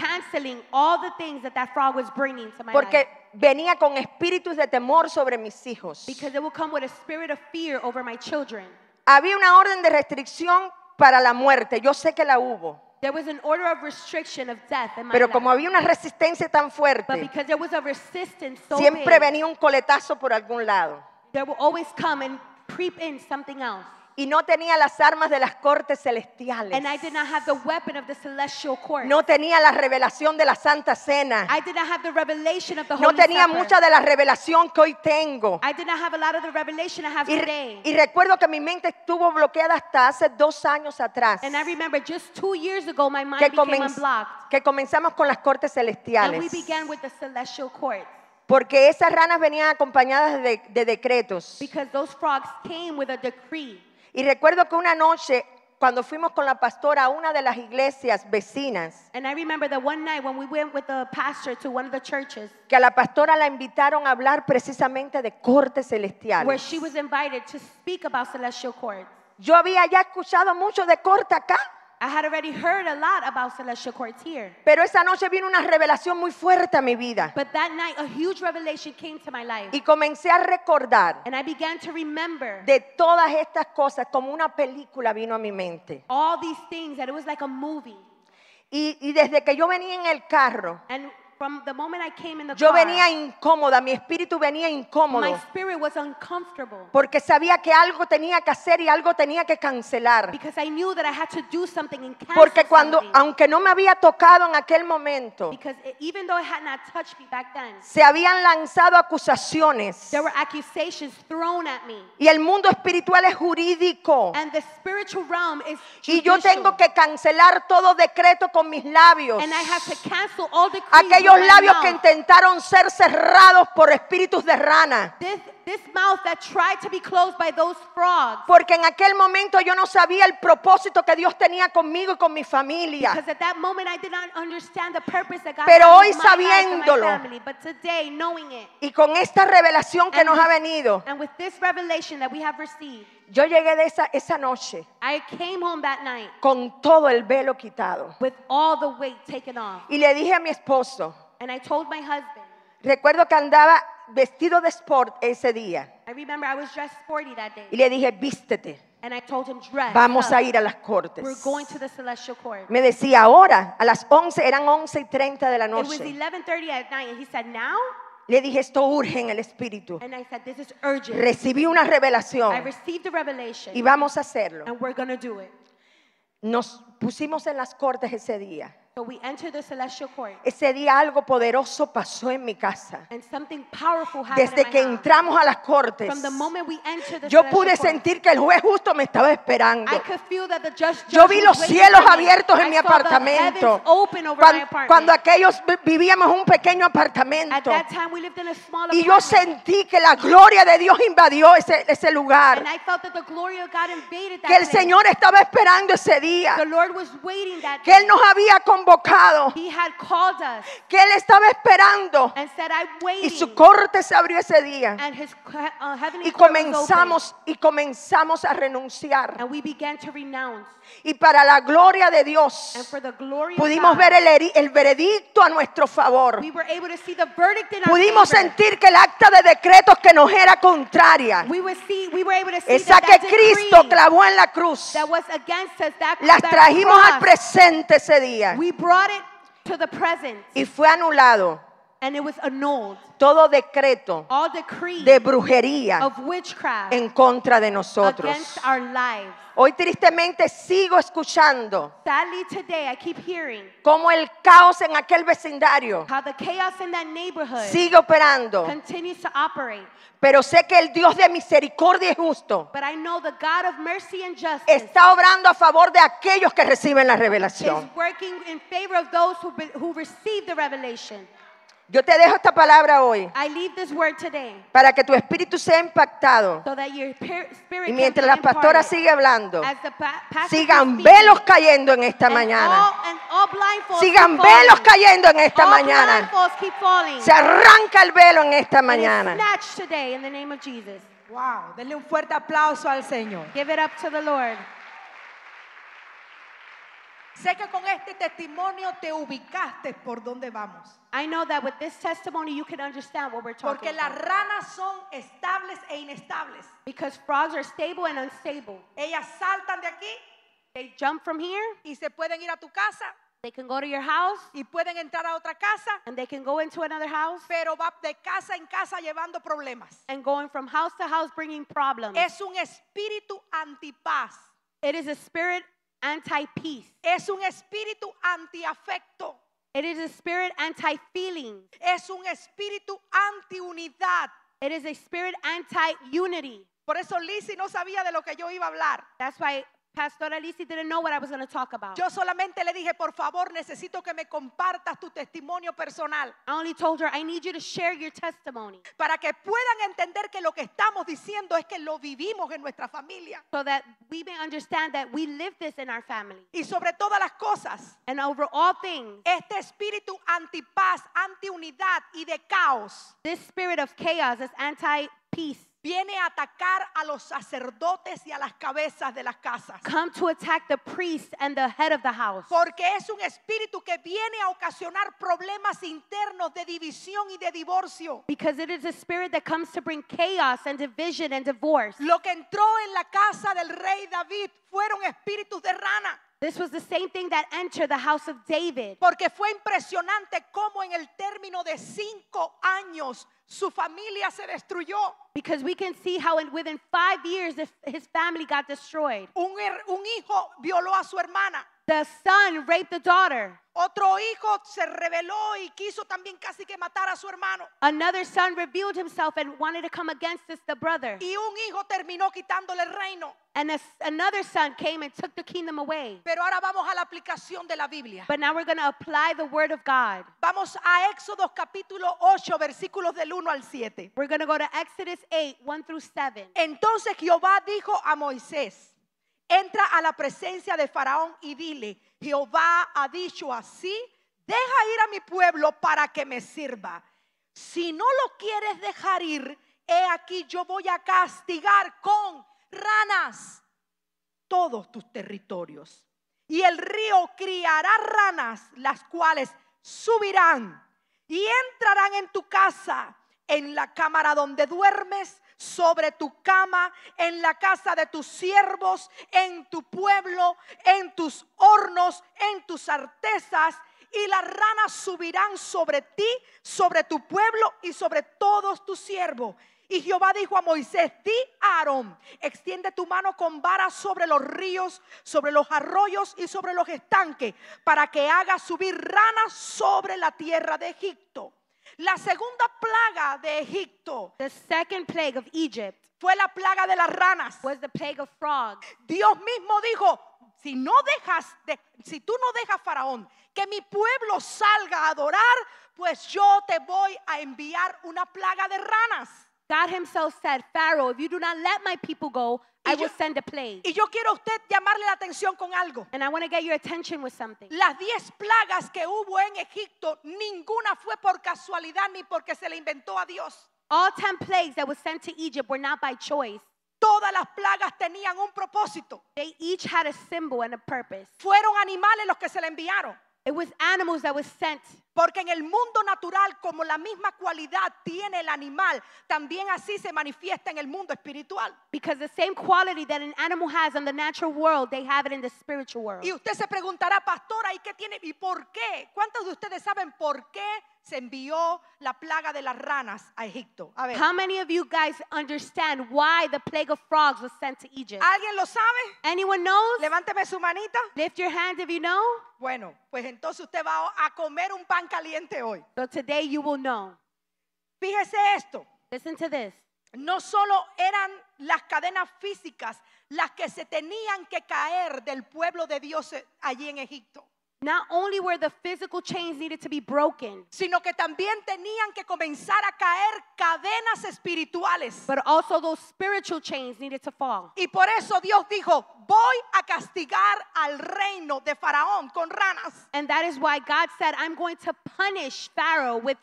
things that that frog was bringing to my life. Porque venía con espíritus de temor sobre mis hijos. Because it will come with a spirit of fear over my children. Había una orden de restricción para la muerte. Yo sé que la hubo. There was an order of restriction of death in my Pero como life. había una resistencia tan fuerte. But because there was a resistance so siempre big, venía un coletazo por algún lado. there will always come and creep in something else y no tenía las armas de las cortes celestiales. No tenía la revelación de la Santa Cena. no tenía mucha de la revelación que hoy tengo. y, recuerdo que mi mente estuvo bloqueada hasta hace dos años atrás. que, que comenzamos con las cortes celestiales. Porque esas ranas venían acompañadas de, decretos. Y recuerdo que una noche cuando fuimos con la pastora a una de las iglesias vecinas. Que a la pastora la invitaron a hablar precisamente de corte celestial Yo había ya escuchado mucho de corte acá. I had already heard a lot about celestial courts Pero esa noche vino una revelación muy fuerte a mi vida. But that a huge Y comencé a recordar And I began to remember de todas estas cosas como una película vino a mi mente. All these things that it was like a movie. Y, y desde que yo venía en el carro. Yo venía incómoda, mi espíritu venía incómodo. Porque sabía que algo tenía que hacer y algo tenía que cancelar. Porque cuando, aunque no me había tocado en aquel momento, e, se habían lanzado acusaciones. Y el mundo espiritual es jurídico. y yo tengo que cancelar todo decreto con mis labios labios que intentaron ser cerrados por espíritus de rana. Porque en aquel momento yo no sabía el propósito que Dios tenía conmigo y con mi familia. Pero hoy sabiéndolo y con esta revelación que nos ha venido, yo llegué de esa, esa noche con todo el velo quitado. with all the taken off. Y le dije a mi esposo, And I told my husband, recuerdo que andaba vestido de sport ese día. I remember I was sporty that day. Y le dije, vístete, vamos a ir a las cortes. Me decía, ahora, a las 11, eran 11 y 30 de la It was noche. 11:30 at night, and he said, "Now le dije, esto urge en el espíritu. Recibí una revelación y vamos a hacerlo. Nos pusimos en las cortes ese día. Ese día algo poderoso pasó en mi casa. Desde que entramos a las cortes, yo pude sentir que el juez justo me estaba esperando. Yo vi los cielos abiertos en mi apartamento. Cuando aquellos vivíamos un pequeño apartamento. Y yo sentí que la gloria de Dios invadió ese, lugar. Que el Señor estaba esperando ese día. Que Él nos había con- que él estaba esperando. Y su corte se abrió ese día. Uh, y comenzamos y comenzamos a renunciar. Y para la gloria de Dios pudimos ver el, el, veredicto a nuestro favor. pudimos sentir que el acta de decretos que nos era contraria, esa que Cristo clavó en la cruz, las trajimos al presente ese día. brought it to the present. Y fue anulado. And Todo decreto de brujería en contra de nosotros. Hoy tristemente sigo escuchando como cómo el caos en aquel vecindario sigue operando. Pero sé que el Dios de misericordia y justo está obrando a favor de aquellos que reciben la revelación. Yo te dejo esta palabra hoy para que tu espíritu sea impactado. y mientras la pastora sigue hablando, sigan velos cayendo en esta mañana. sigan velos cayendo en esta mañana. Se arranca el velo en esta mañana. Wow, denle un fuerte aplauso al Señor. Give it up to the Lord. Sé que con este testimonio te ubicaste por dónde vamos. I know that with this testimony you can understand what we're talking Porque las ranas son estables e inestables. Because frogs are stable and unstable. Ellas saltan de aquí. They jump from here. Y se pueden ir a tu casa. They can go to your house. Y pueden entrar a otra casa. And they can go into another house. Pero va de casa en casa llevando problemas. And going from house to house bringing problems. Es un espíritu antipaz. It is a spirit anti-peace. Es un espíritu It It is a spirit anti-feeling. Es un espíritu anti-unidad. It is a spirit anti-unity. Por eso Lizzie no sabía de lo que yo iba a hablar. That's why Pastor Alicia didn't know what I was going to talk about. Yo solamente le dije, por favor, necesito que me compartas tu testimonio personal. I only told her, I need you to share your testimony. Para que puedan entender que lo que estamos diciendo es que lo vivimos en nuestra familia. So that we may understand that we live this in our family. Y sobre todas las cosas, and over all things, este espíritu antipaz, antiunidad y de caos, this spirit of chaos is anti peace viene a atacar a los sacerdotes y a las cabezas de las casas. Porque es un espíritu que viene a ocasionar problemas internos de división y de divorcio. Lo que entró en la casa del rey David fueron espíritus de rana. This was the same thing that entered the house of David. Porque fue impresionante cómo en el término de cinco años su familia se destruyó. Because we can see how in, within five years his family got destroyed. Un, un hijo violó a su hermana. The son raped the daughter. Otro hijo se rebeló y quiso también casi que matar a su hermano. Another son revealed himself and wanted to come against his the brother. Y un hijo terminó quitándole el reino. And another son came and took the kingdom away. Pero ahora vamos a la aplicación de la Biblia. we're going to apply the word of Vamos a Éxodo capítulo 8 versículos del 1 al 7. We're going to Exodus 8, 7. Entonces Jehová dijo a Moisés, entra a la presencia de Faraón y dile, Jehová ha dicho así, deja ir a mi pueblo para que me sirva. Si no lo quieres dejar ir, he aquí yo voy a castigar con ranas todos tus territorios. Y el río criará ranas, las cuales subirán y entrarán en tu casa, en la cámara donde duermes, sobre tu cama, en la casa de tus siervos, en tu pueblo, en tus hornos, en tus artesas. Y las ranas subirán sobre ti, sobre tu pueblo y sobre todos tus siervos y Jehová dijo a Moisés, di Aarón, extiende tu mano con vara sobre los ríos, sobre los arroyos y sobre los estanques, para que haga subir ranas sobre la tierra de Egipto. La segunda plaga de Egipto the second plague of Egypt, fue la plaga de las ranas. Was the plague of frogs. Dios mismo dijo, si no dejas, si tú no dejas faraón que mi pueblo salga a adorar, pues yo te voy a enviar una plaga de ranas. God himself said, Pharaoh, if you do not let my people go, I will send a plague. Y yo quiero usted llamarle la atención con algo. And I want to get your attention with something. Las diez plagas que hubo en Egipto, ninguna fue por casualidad ni porque se le inventó a Dios. All ten plagues that were sent to Egypt were not by choice. Todas las plagas tenían un propósito. They each had a symbol and a purpose. Fueron animales los que se le enviaron. It was animals that were sent. Porque en el mundo natural, como la misma cualidad tiene el animal, también así se manifiesta en el mundo espiritual. Y usted se preguntará, pastora, ¿y qué tiene y por qué? ¿Cuántos de ustedes saben por qué se envió la plaga de las ranas a Egipto? A ver. ¿Alguien lo sabe? Levánteme su manita. Bueno, pues entonces usted va a comer un pan caliente hoy. So today you will know. Fíjese esto. Listen to this. No solo eran las cadenas físicas las que se tenían que caer del pueblo de Dios eh, allí en Egipto. Not only were the physical chains needed to be broken, sino que también tenían que comenzar a caer cadenas espirituales. But also those spiritual chains needed to fall. Y por eso Dios dijo, voy a castigar al reino de Faraón con ranas. And that is why God said, I'm going to punish Pharaoh with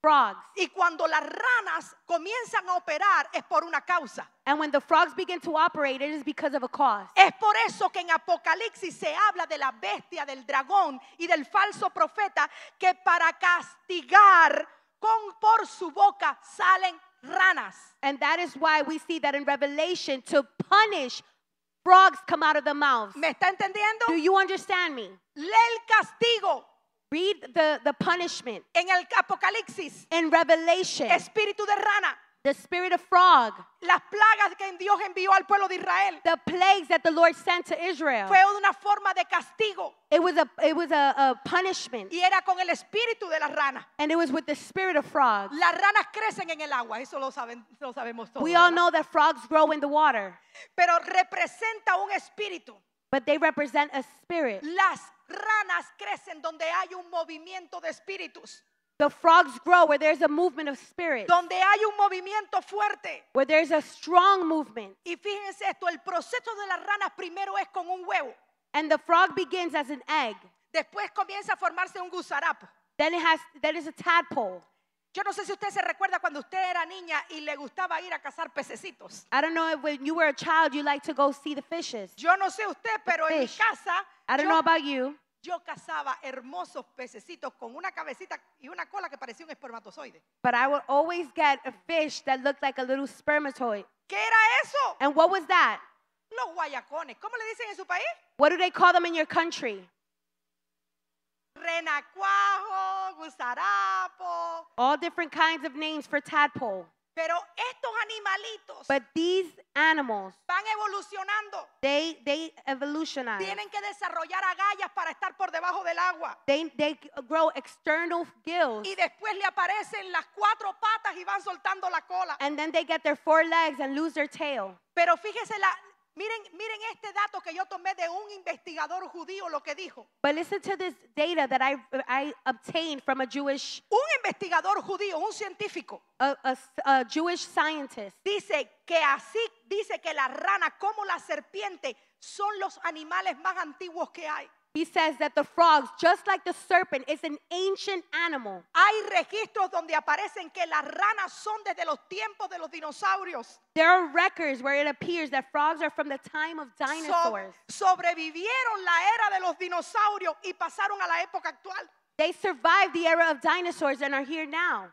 frogs. Y cuando las ranas comienzan a operar es por una causa. And when the frogs begin to operate, it is because of a cause. Es por eso que en Apocalipsis se habla de la bestia, del dragón y del falso profeta que para castigar con por su boca salen ranas. And that is why we see that in Revelation to punish frogs come out of the mouths. ¿Me está entendiendo? Do you understand me? El castigo Read the, the punishment. En el Apocalipsis. In Revelation. Espíritu de rana. The spirit of frog. Las plagas que Dios envió al pueblo de Israel. The plagues that the Lord sent to Israel. Fue una forma de castigo. It was a it was a, a punishment. Y era con el espíritu de la rana. And it was with the spirit of frog. Las ranas crecen en el agua, eso lo saben lo sabemos todos. We all know that frogs grow in the water. Pero representa un espíritu. But they represent a spirit. Las ranas crecen donde hay un movimiento de espíritus. The frogs grow where there's a movement of spirit. Donde hay un movimiento fuerte. Where there's a strong movement. Y fíjense esto, el proceso de las ranas primero es con un huevo. And the frog begins as an egg. Después comienza a formarse un gusarapo. Then it has then it's a tadpole. Yo no sé si usted se recuerda cuando usted era niña y le gustaba ir a cazar pececitos. I don't know if when you were a child you like to go see the fishes. Yo no sé usted, pero en mi casa I don't yo, know about you. Yo cazaba hermosos pececitos con una cabecita y una cola que parecía un espermatozoide. But I would always get a fish that looked like a little spermatoid. ¿Qué era eso? And what was that? Los guayacones. ¿Cómo le dicen en su país? What do they call them in your country? renacuajo, gusarapo. All different kinds of names for tadpole. Pero estos animalitos But these animals van evolucionando. They, they evolutionize. Tienen que desarrollar agallas para estar por debajo del agua. They, they grow external gills. Y después le aparecen las cuatro patas y van soltando la cola. And then they get their four legs and lose their tail. Pero fíjese la, Miren, miren este dato que yo tomé de un investigador judío lo que dijo. Un investigador judío, un científico, Dice que así dice que la rana como la serpiente son los animales más antiguos que hay. He says that the frogs, just like the serpent, is an ancient animal. Hay registros donde aparecen que las ranas son desde los tiempos de los dinosaurios. There are records where it appears that frogs are from the time of dinosaurs. So, sobrevivieron la era de los dinosaurios y pasaron a la época actual. They survived the era of dinosaurs and are here now.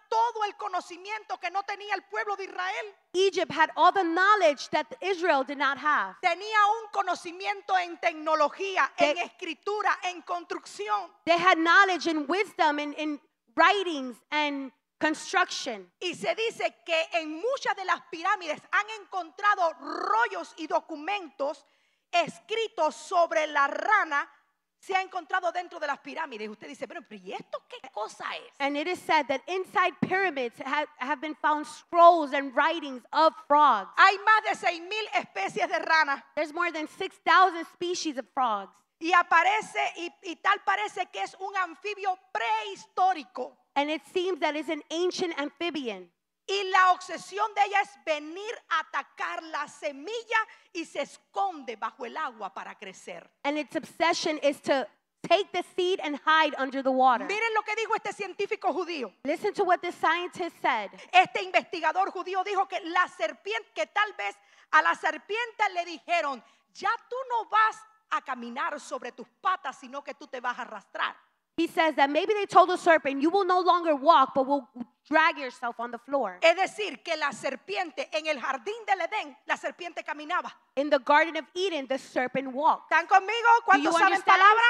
todo el conocimiento que no tenía el pueblo de Israel. Egypt had all the knowledge that Israel did not have. Tenía un conocimiento en tecnología, en escritura, en construcción. They had knowledge and wisdom in writings and construction. Y se dice que en muchas de las pirámides han encontrado rollos y documentos escritos sobre la rana se ha encontrado dentro de las pirámides. Usted dice, pero ¿y esto qué cosa es? And it is said that inside pyramids have, have been found scrolls and writings of frogs. Hay más de 6000 especies de ranas. There's more than 6000 species of frogs. Y aparece y, y tal parece que es un anfibio prehistórico. And it seems that it's an ancient amphibian. Y la obsesión de ella es venir a atacar la semilla y se esconde bajo el agua para crecer. to take the seed and hide under the water. Miren lo que dijo este científico judío. Listen to what the scientist said. Este investigador judío dijo que la serpiente que tal vez a la serpiente le dijeron, "Ya tú no vas a caminar sobre tus patas, sino que tú te vas a arrastrar." He says that maybe they told the serpent, you will no longer walk, but will drag yourself on the floor. Es decir, que la serpiente en el jardín del Edén, la serpiente caminaba. In the Garden of Eden, the serpent walked. ¿Están conmigo? ¿Cuántos saben palabra?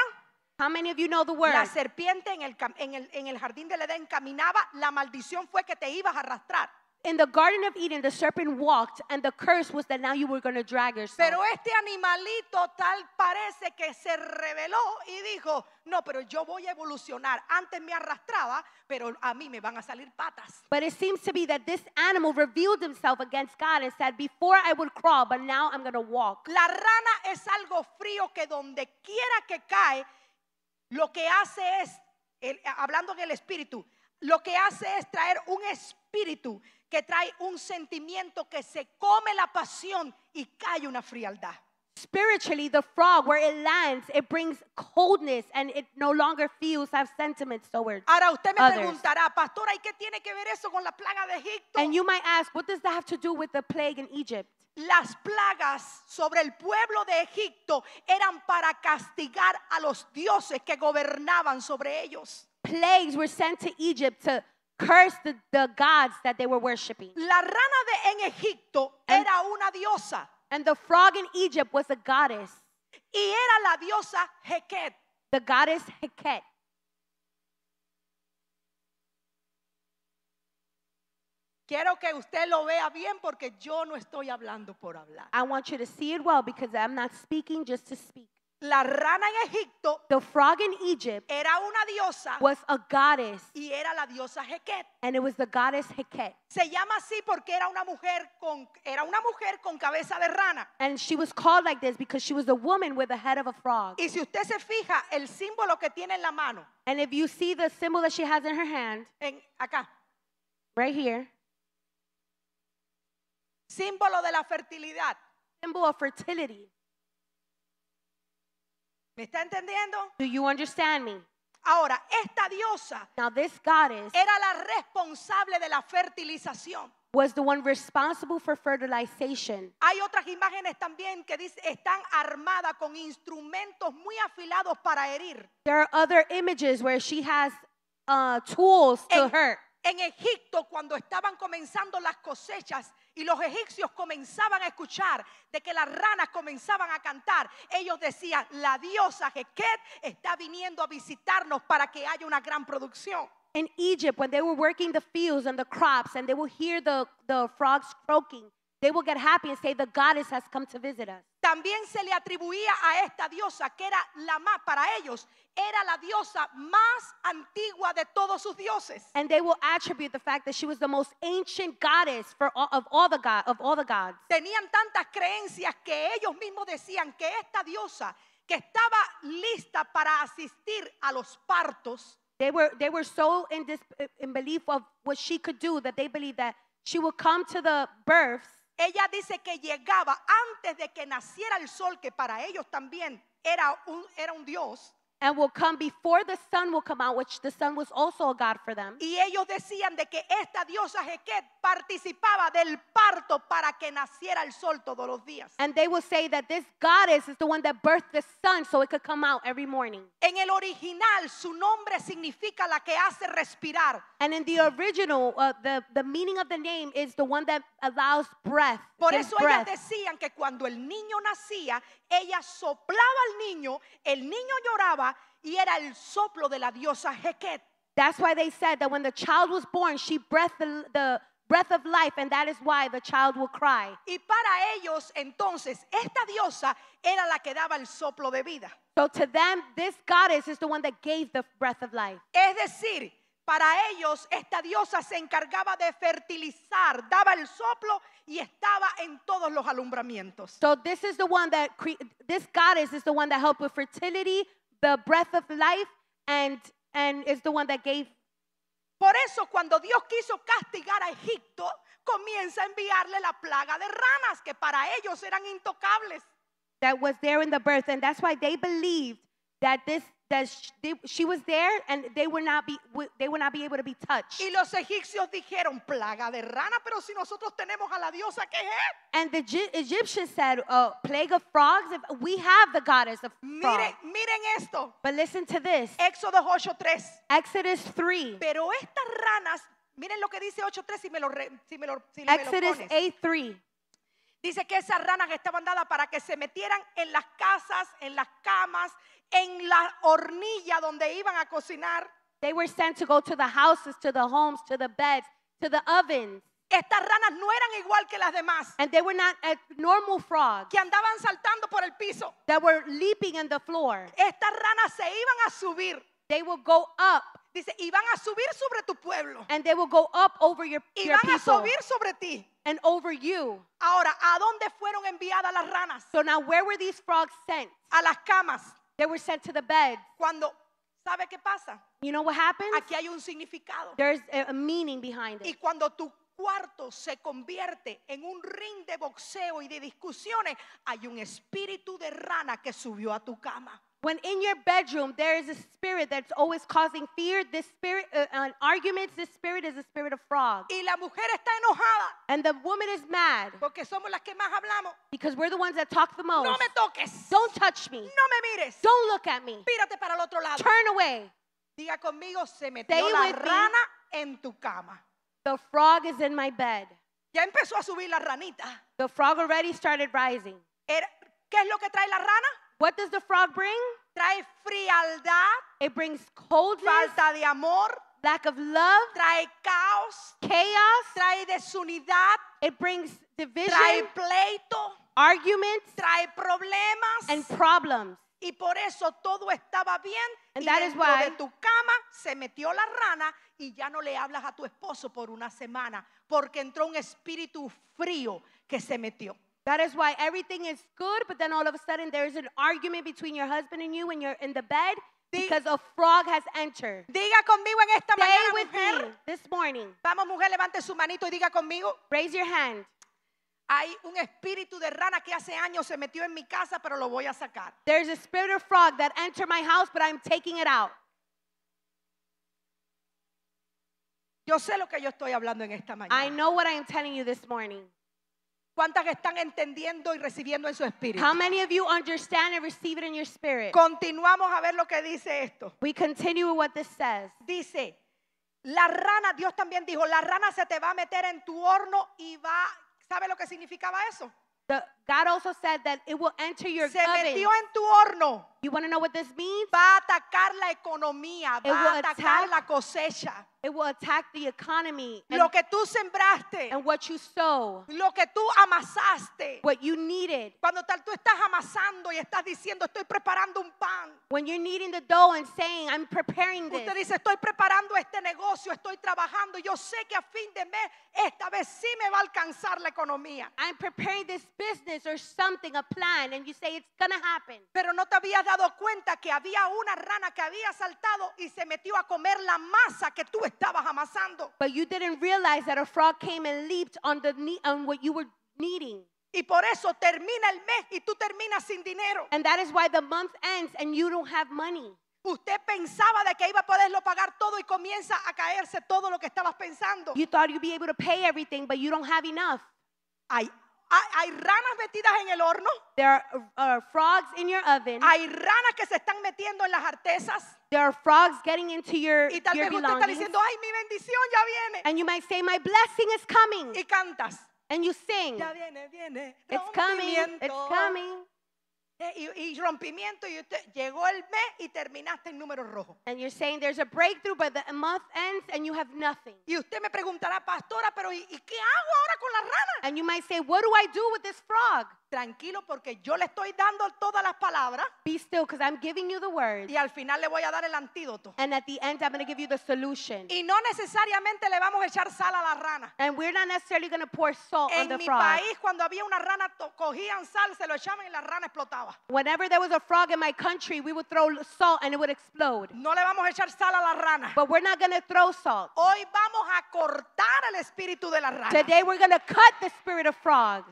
How many of you know the word? La serpiente en el, en, el, en el jardín del Edén caminaba, la maldición fue que te ibas a arrastrar. In the Garden of Eden, the serpent walked, and the curse was that now you were going to drag yourself. Pero este animalito tal parece que se reveló y dijo, no, pero yo voy a evolucionar. Antes me arrastraba, pero a mí me van a salir patas. But it seems to be that this animal revealed himself against God and said, before I would crawl, but now I'm going to walk. La rana es algo frío que donde quiera que cae, lo que hace es, hablando en el espíritu, lo que hace es traer un espíritu que trae un sentimiento que se come la pasión y cae una frialdad. Spiritually, the frog, where it lands, it brings coldness and it no longer feels have sentiments towards Ahora usted me preguntará, pastora, ¿y qué tiene que ver eso con la plaga de Egipto? And you might ask, what does that have to do with the plague in Egypt? Las plagas sobre el pueblo de Egipto eran para castigar a los dioses que gobernaban sobre ellos. Plagues were sent to Egypt to cursed the, the gods that they were worshiping. La rana de, en Egipto and, era una diosa. And the frog in Egypt was a goddess. Y era la diosa Heket. The goddess Heket. Quiero que usted lo vea bien porque yo no estoy hablando por hablar. I want you to see it well because I'm not speaking just to speak. La rana en Egipto the frog in Egypt era una diosa was a goddess y era la diosa Heket. And it was the goddess Heket. Se llama así porque era una mujer con era una mujer con cabeza de rana. And she was called like this because she was a woman with the head of a frog. Y si usted se fija el símbolo que tiene en la mano. And if you see the symbol that she has in her hand. En acá. Right here. Símbolo de la fertilidad. Symbol of fertility. ¿Me está entendiendo? Do you understand me? Ahora, esta diosa Now this era la responsable de la fertilización. was the one responsible for fertilization. Hay otras imágenes también que dice, están armadas con instrumentos muy afilados para herir. There are other images where she has uh, tools to En- hurt. En Egipto, cuando estaban comenzando las cosechas, y los egipcios comenzaban a escuchar de que las ranas comenzaban a cantar, ellos decían, la diosa Heket está viniendo a visitarnos para que haya una gran producción. In Egypt, they were working the fields and the crops, and they would hear the frogs croaking, They will get happy and say the goddess has come to visit us. También se le atribuía a esta diosa que era la más para ellos era la diosa más antigua de todos sus dioses. And they will attribute the fact that she was the most ancient goddess for all, of all the god of all the gods. Tenían tantas creencias que ellos mismos decían que esta diosa que estaba lista para asistir a los partos. They were they were so in this in belief of what she could do that they believed that she would come to the births ella dice que llegaba antes de que naciera el sol, que para ellos también era un, era un dios, and will come before the sun will come out, which the sun was also a god for them. Y ellos decían de que esta diosa participaba del parto para que naciera el sol todos los días. And they will say that this goddess is the one that birthed the sun so it could come out every morning. En el original su nombre significa la que hace respirar. And in the original uh, the the meaning of the name is the one that allows breath. Por eso ellas decían que cuando el niño nacía ella soplaba al niño, el niño lloraba y era el soplo de la diosa Heket. That's why they said that when the child was born, she breathed the, breath of life, and that is why the child will cry. Y para ellos, entonces, esta diosa era la que daba el soplo de vida. So to them, this goddess is the one that gave the breath of life. Es decir, para ellos esta diosa se encargaba de fertilizar, daba el soplo y estaba en todos los alumbramientos. So this is the one that this goddess is the one that helped with fertility, the breath of life and and is the one that gave Por eso cuando Dios quiso castigar a Egipto, comienza a enviarle la plaga de ranas que para ellos eran intocables. That was there in the birth and that's why they believed that this That she was there and they would not be they would not be able to be touched. Y los egipcios dijeron plaga de rana, pero si nosotros tenemos a la diosa que es. And the Egyptians said, oh, plague of frogs. If we have the goddess of frogs. Miren, miren esto. But listen to this. eight three. Exodus 3. Pero estas ranas, miren lo que dice 8:3 si me lo si me lo si Exodus 8:3. Dice que esas ranas estaban dadas para que se metieran en las casas, en las camas, en la hornilla donde iban a cocinar. were sent to go to the houses, to the homes, to the beds, to the ovens. Estas ranas no eran igual que las demás. And they were not a uh, normal frog. Que andaban saltando por el piso. were leaping in the floor. Estas ranas se iban a subir. They will go up. Dice, y van a subir sobre tu pueblo. And they will go up over your, y van a subir sobre ti. And over you. Ahora, ¿a dónde fueron enviadas las ranas? So now where were these A las camas. They were sent to the Cuando ¿Sabe qué pasa? Aquí hay un significado. There's a meaning behind it. Y cuando tu cuarto se convierte en un ring de boxeo y de discusiones, hay un espíritu de rana que subió a tu cama. When in your bedroom there is a spirit that's always causing fear, this spirit uh, uh arguments, this spirit is a spirit of frog. Y la mujer está enojada. And the woman is mad. Porque somos las que más hablamos. Because we're the ones that talk the most. No me toques. Don't touch me. No me mires. Don't look at me. Pírate para el otro lado. Turn away. Diga conmigo, se metió la rana me. en tu cama. The frog is in my bed. Ya empezó a subir la ranita. The frog already started rising. Era, ¿Qué es lo que trae la rana? What does the frog bring? Trae frialdad. It brings coldness. Falta de amor. Lack of love. Trae caos. Chaos. Trae desunidad. It brings division. Trae pleito. Arguments. Trae problemas. And problems. Y por eso todo estaba bien. And y that dentro is why, de tu cama se metió la rana y ya no le hablas a tu esposo por una semana porque entró un espíritu frío que se metió. That is why everything is good, but then all of a sudden there is an argument between your husband and you when you're in the bed because a frog has entered. Diga conmigo en esta Stay with mujer. Me this morning. Vamos, mujer, levante su manito y diga conmigo. Raise your hand. Hay un espíritu de rana que hace años se metió en mi casa, pero lo voy a sacar. There's a spirit of frog that entered my house, but I'm taking it out. Yo sé lo que yo estoy hablando en esta mañana. I know what I am telling you this morning. ¿Cuántas están entendiendo y recibiendo en su espíritu? How many of you understand and receive it in your spirit? Continuamos a ver lo que dice esto. We continue with what this says. Dice, la rana, Dios también dijo, la rana se te va a meter en tu horno y va, ¿sabe lo que significaba eso? The, God also said that it will enter your se metió en tu horno. You want to know what this means? Va a atacar la economía, It va a will atacar attack- la cosecha. It will attack the economy and, Lo que tú sembraste, and what you sow, lo que tú amasaste. what you needed. Cuando tal tú estás amasando y estás diciendo, estoy preparando un pan. When you're kneading the dough and saying, I'm preparing this, Usted dice, estoy preparando este negocio, estoy trabajando. Yo sé que a fin de mes, esta vez sí me va a alcanzar la economía. I'm preparing this business or something, a plan, and you say, it's going to happen. Pero no te habías dado dado cuenta que había una rana que había saltado y se metió a comer la masa que tú estabas amasando. But you didn't realize that a frog came and leaped on, the, on what you were kneading. Y por eso termina el mes y tú terminas sin dinero. And that is why the month ends and you don't have money. Usted pensaba de que iba a poderlo pagar todo y comienza a caerse todo lo que estabas pensando. You thought you'd be able to pay everything, but you don't have enough. Hay hay, ranas metidas en el horno. There are, uh, frogs in your oven. Hay ranas que se están metiendo en las artesas. There are frogs getting into your, y tal vez usted está diciendo, ay, mi bendición ya viene. And you might say, my blessing is coming. Y cantas. And you sing. Ya viene, viene. It's coming. It's coming. Eh, y, y, rompimiento y usted llegó el mes y terminaste en número rojo. And you're saying there's a breakthrough but the month ends and you have nothing. Y usted me preguntará, pastora, pero ¿y, y qué hago ahora con la rana? And you might say, what do I do with this frog? Tranquilo porque yo le estoy dando todas las palabras. Be still because I'm giving you the words. Y al final le voy a dar el antídoto. And at the end I'm going to give you the solution. Y no necesariamente le vamos a echar sal a la rana. And we're not necessarily going to pour salt en on the frog. En mi país cuando había una rana cogían sal, se lo echaban y la rana explotaba. Whenever there was a frog in my country, we would throw salt and it would explode. No le vamos a echar sal a la rana. But we're not going to throw salt. Hoy vamos a cortar el espíritu de la rana. Today we're going to cut the spirit of frog.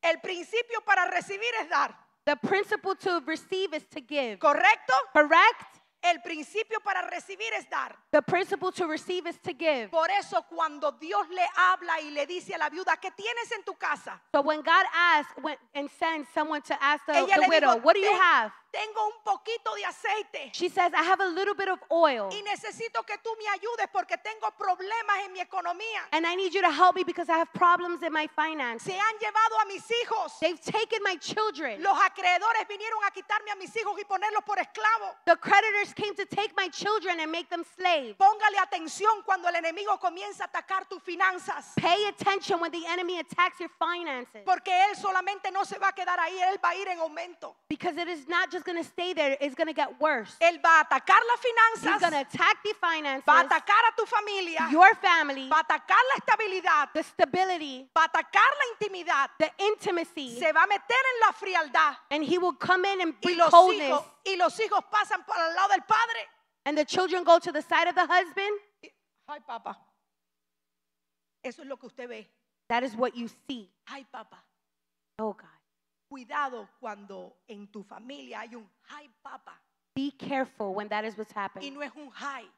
El principio para recibir es dar. The principle to receive is to give. ¿Correcto? Correct. El principio para recibir es dar. The principle to receive is to give. Por eso cuando Dios le habla y le dice a la viuda, ¿qué tienes en tu casa? So when God asks and sends someone to ask the, widow, what do you have? tengo un poquito de aceite. She says, I have a little bit of oil. Y necesito que tú me ayudes porque tengo problemas en mi economía. And I need you to help me because I have problems in my finance Se han llevado a mis hijos. They've taken my children. Los acreedores vinieron a quitarme a mis hijos y ponerlos por esclavos. The creditors came to take my children and make them slaves. Póngale atención cuando el enemigo comienza a atacar tus finanzas. Pay attention when the enemy attacks your finances. Porque él solamente no se va a quedar ahí, él va a ir en aumento. Because it is not just just going to stay there. It's going to get worse. Él va a atacar las finanzas. He's going to attack the finances. Va a atacar a tu familia. Your family. Va a atacar la estabilidad. The stability. Va a atacar la intimidad. The intimacy. Se va a meter en la frialdad. And he will come in and bring y los coldness. Hijos, y los hijos pasan por el lado del padre. And the children go to the side of the husband. Ay, papá. Eso es lo que usted ve. That is what you see. Ay, papá. Oh, God. Cuidado cuando en tu familia hay un high papa. Be careful when that is what's happening. Y no es un high,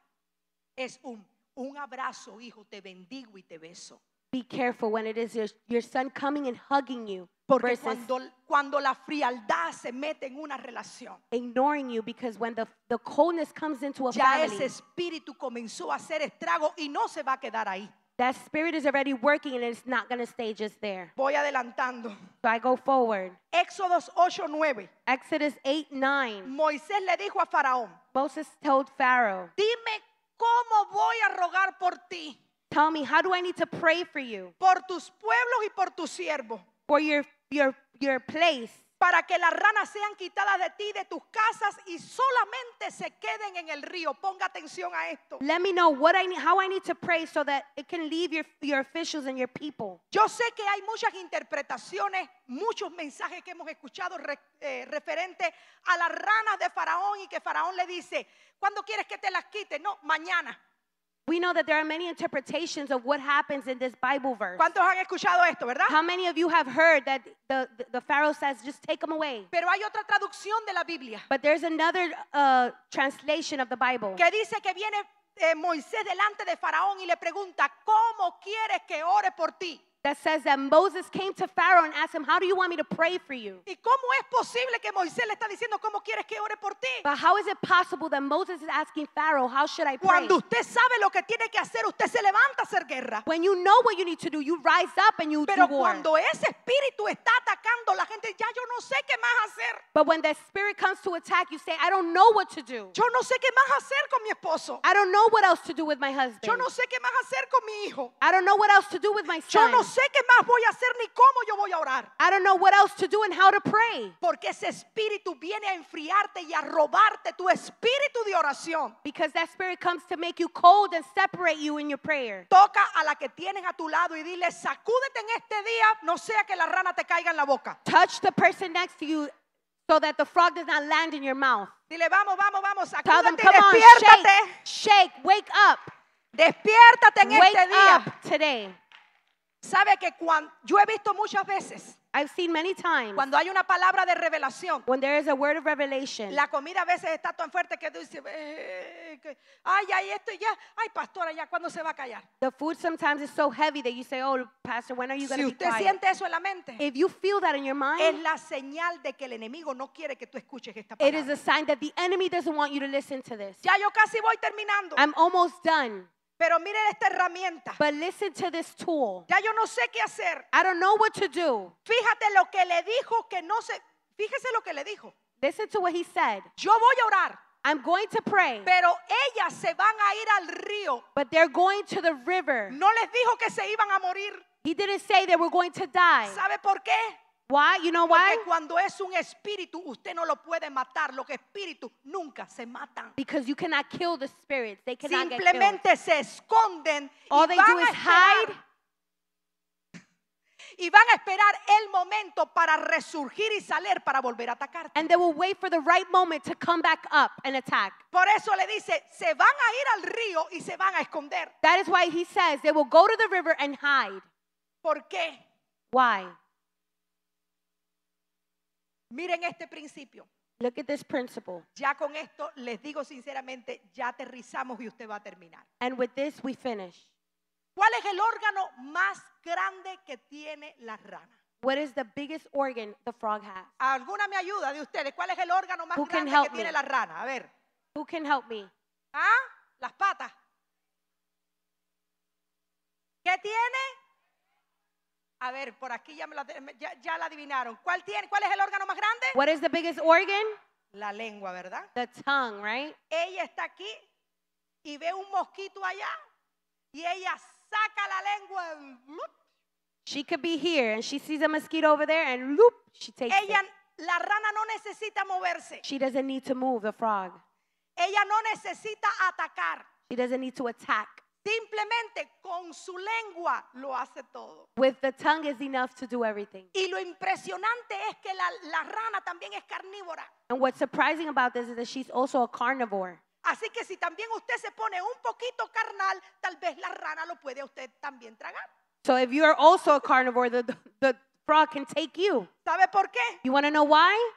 es un un abrazo, hijo, te bendigo y te beso. Be careful when it is your, son coming and hugging you. Porque cuando, cuando la frialdad se mete en una relación, ignoring you because when the, the coldness comes into a ya family, ese espíritu comenzó a hacer estrago y no se va a quedar ahí. That spirit is already working and it's not going to stay just there. Voy adelantando. So I go forward. Éxodos 8:9. Exodus 8:9. Moisés le dijo a Faraón. Moses told Pharaoh. Dime cómo voy a rogar por ti. Tell me how do I need to pray for you? Por tus pueblos y por tus siervos. For your your your place. para que las ranas sean quitadas de ti, de tus casas y solamente se queden en el río. Ponga atención a esto. know what I how I need to pray so that it can leave your, your officials and your people. Yo sé que hay muchas interpretaciones, muchos mensajes que hemos escuchado eh, referente a las ranas de Faraón y que Faraón le dice, ¿cuándo quieres que te las quite? No, mañana. We know that there are many interpretations of what happens in this Bible verse. ¿Cuántos han escuchado esto, verdad? How many of you have heard that the, the, the Pharaoh says, just take them away? Pero hay otra traducción de la Biblia But there's another uh, translation of the Bible que dice que viene eh, Moisés delante de Faraón y le pregunta, ¿cómo quieres que ore por ti? that says that Moses came to Pharaoh and asked him, "How do you want me to pray for you?" But how is it possible that Moses is asking Pharaoh, "How should I pray?" When you know what you need to do, you rise up and you Pero do war. ese está But when that spirit comes to attack, you say, "I don't know what to do." Yo no sé qué más hacer con mi esposo. I don't know what else to do with my husband. Yo no sé qué más hacer con mi hijo. I don't know what else to do with my son. Yo no sé qué más voy a hacer ni cómo yo voy a orar. I don't know what else to do and how to pray. Porque ese espíritu viene a enfriarte y a robarte tu espíritu de oración. Because that spirit comes to make you cold and separate you in your prayer. Toca a la que tienes a tu lado y dile, sacúdete en este día, no sea que la rana te caiga en la boca. Touch the person next to you so that the frog does not land in your mouth. Dile, vamos, vamos, vamos, sacúdete them, Come y despiértate. shake, wake up. Despiértate en este día. Up today. Sabe que cuando yo he visto muchas veces I've seen many times cuando hay una palabra de revelación, when there is a word of revelation, la comida a veces está tan fuerte que tú dices, eh, ay, ay, esto ya, ay, pastora, ya cuándo se va a callar. the food sometimes is so heavy that you say, "Oh, pastor, when are you going to be usted quiet?" siente eso en la mente, If you feel that in your mind, es la señal de que el enemigo no quiere que tú escuches esta palabra. it is a sign that the enemy doesn't want you to listen to this. Ya yo casi voy terminando. I'm almost done. Pero miren esta herramienta. But listen to this tool. Ya yo no sé qué hacer. I don't know what to do. Fíjate lo que le dijo que no se. Fíjese lo que le dijo. Listen to what he said. Yo voy a orar. I'm going to pray. Pero ellas se van a ir al río. But they're going to the river. No les dijo que se iban a morir. He didn't say they were going to die. ¿Sabe por qué? Why? You know why? Porque cuando es un espíritu, usted no lo puede matar. Los espíritus nunca se matan. Because you cannot kill the spirits. They cannot Simplemente get killed. se esconden All y they van do is a esperar, hide. Y van a esperar el momento para resurgir y salir para volver a atacarte. And they will wait for the right moment to come back up and attack. Por eso le dice, se van a ir al río y se van a esconder. That is why he says they will go to the river and hide. ¿Por qué? Why? Miren este principio. Look at this principle. Ya con esto les digo sinceramente, ya aterrizamos y usted va a terminar. And with this we finish. ¿Cuál es el órgano más grande que tiene la rana? What is the biggest organ the frog has? ¿Alguna me ayuda de ustedes? ¿Cuál es el órgano más grande que tiene la rana? A ver. Who can help me? ¿Ah? Las patas. ¿Qué tiene? A ver, por aquí ya, me la, ya, ya la adivinaron. ¿Cuál, tiene, ¿Cuál es el órgano más grande? What is the biggest organ? La lengua, ¿verdad? The tongue, right? Ella está aquí y ve un mosquito allá y ella saca la lengua. Loop. She could be here and she sees a mosquito over there and loop, she takes ella, it. La rana no necesita moverse. She doesn't need to move the frog. Ella no necesita atacar. She doesn't need to attack. Simplemente con su lengua lo hace todo. Y lo impresionante es que la, rana también es carnívora. And Así que si también usted se pone un poquito carnal, tal vez la rana lo puede usted también tragar. So ¿Sabe por qué?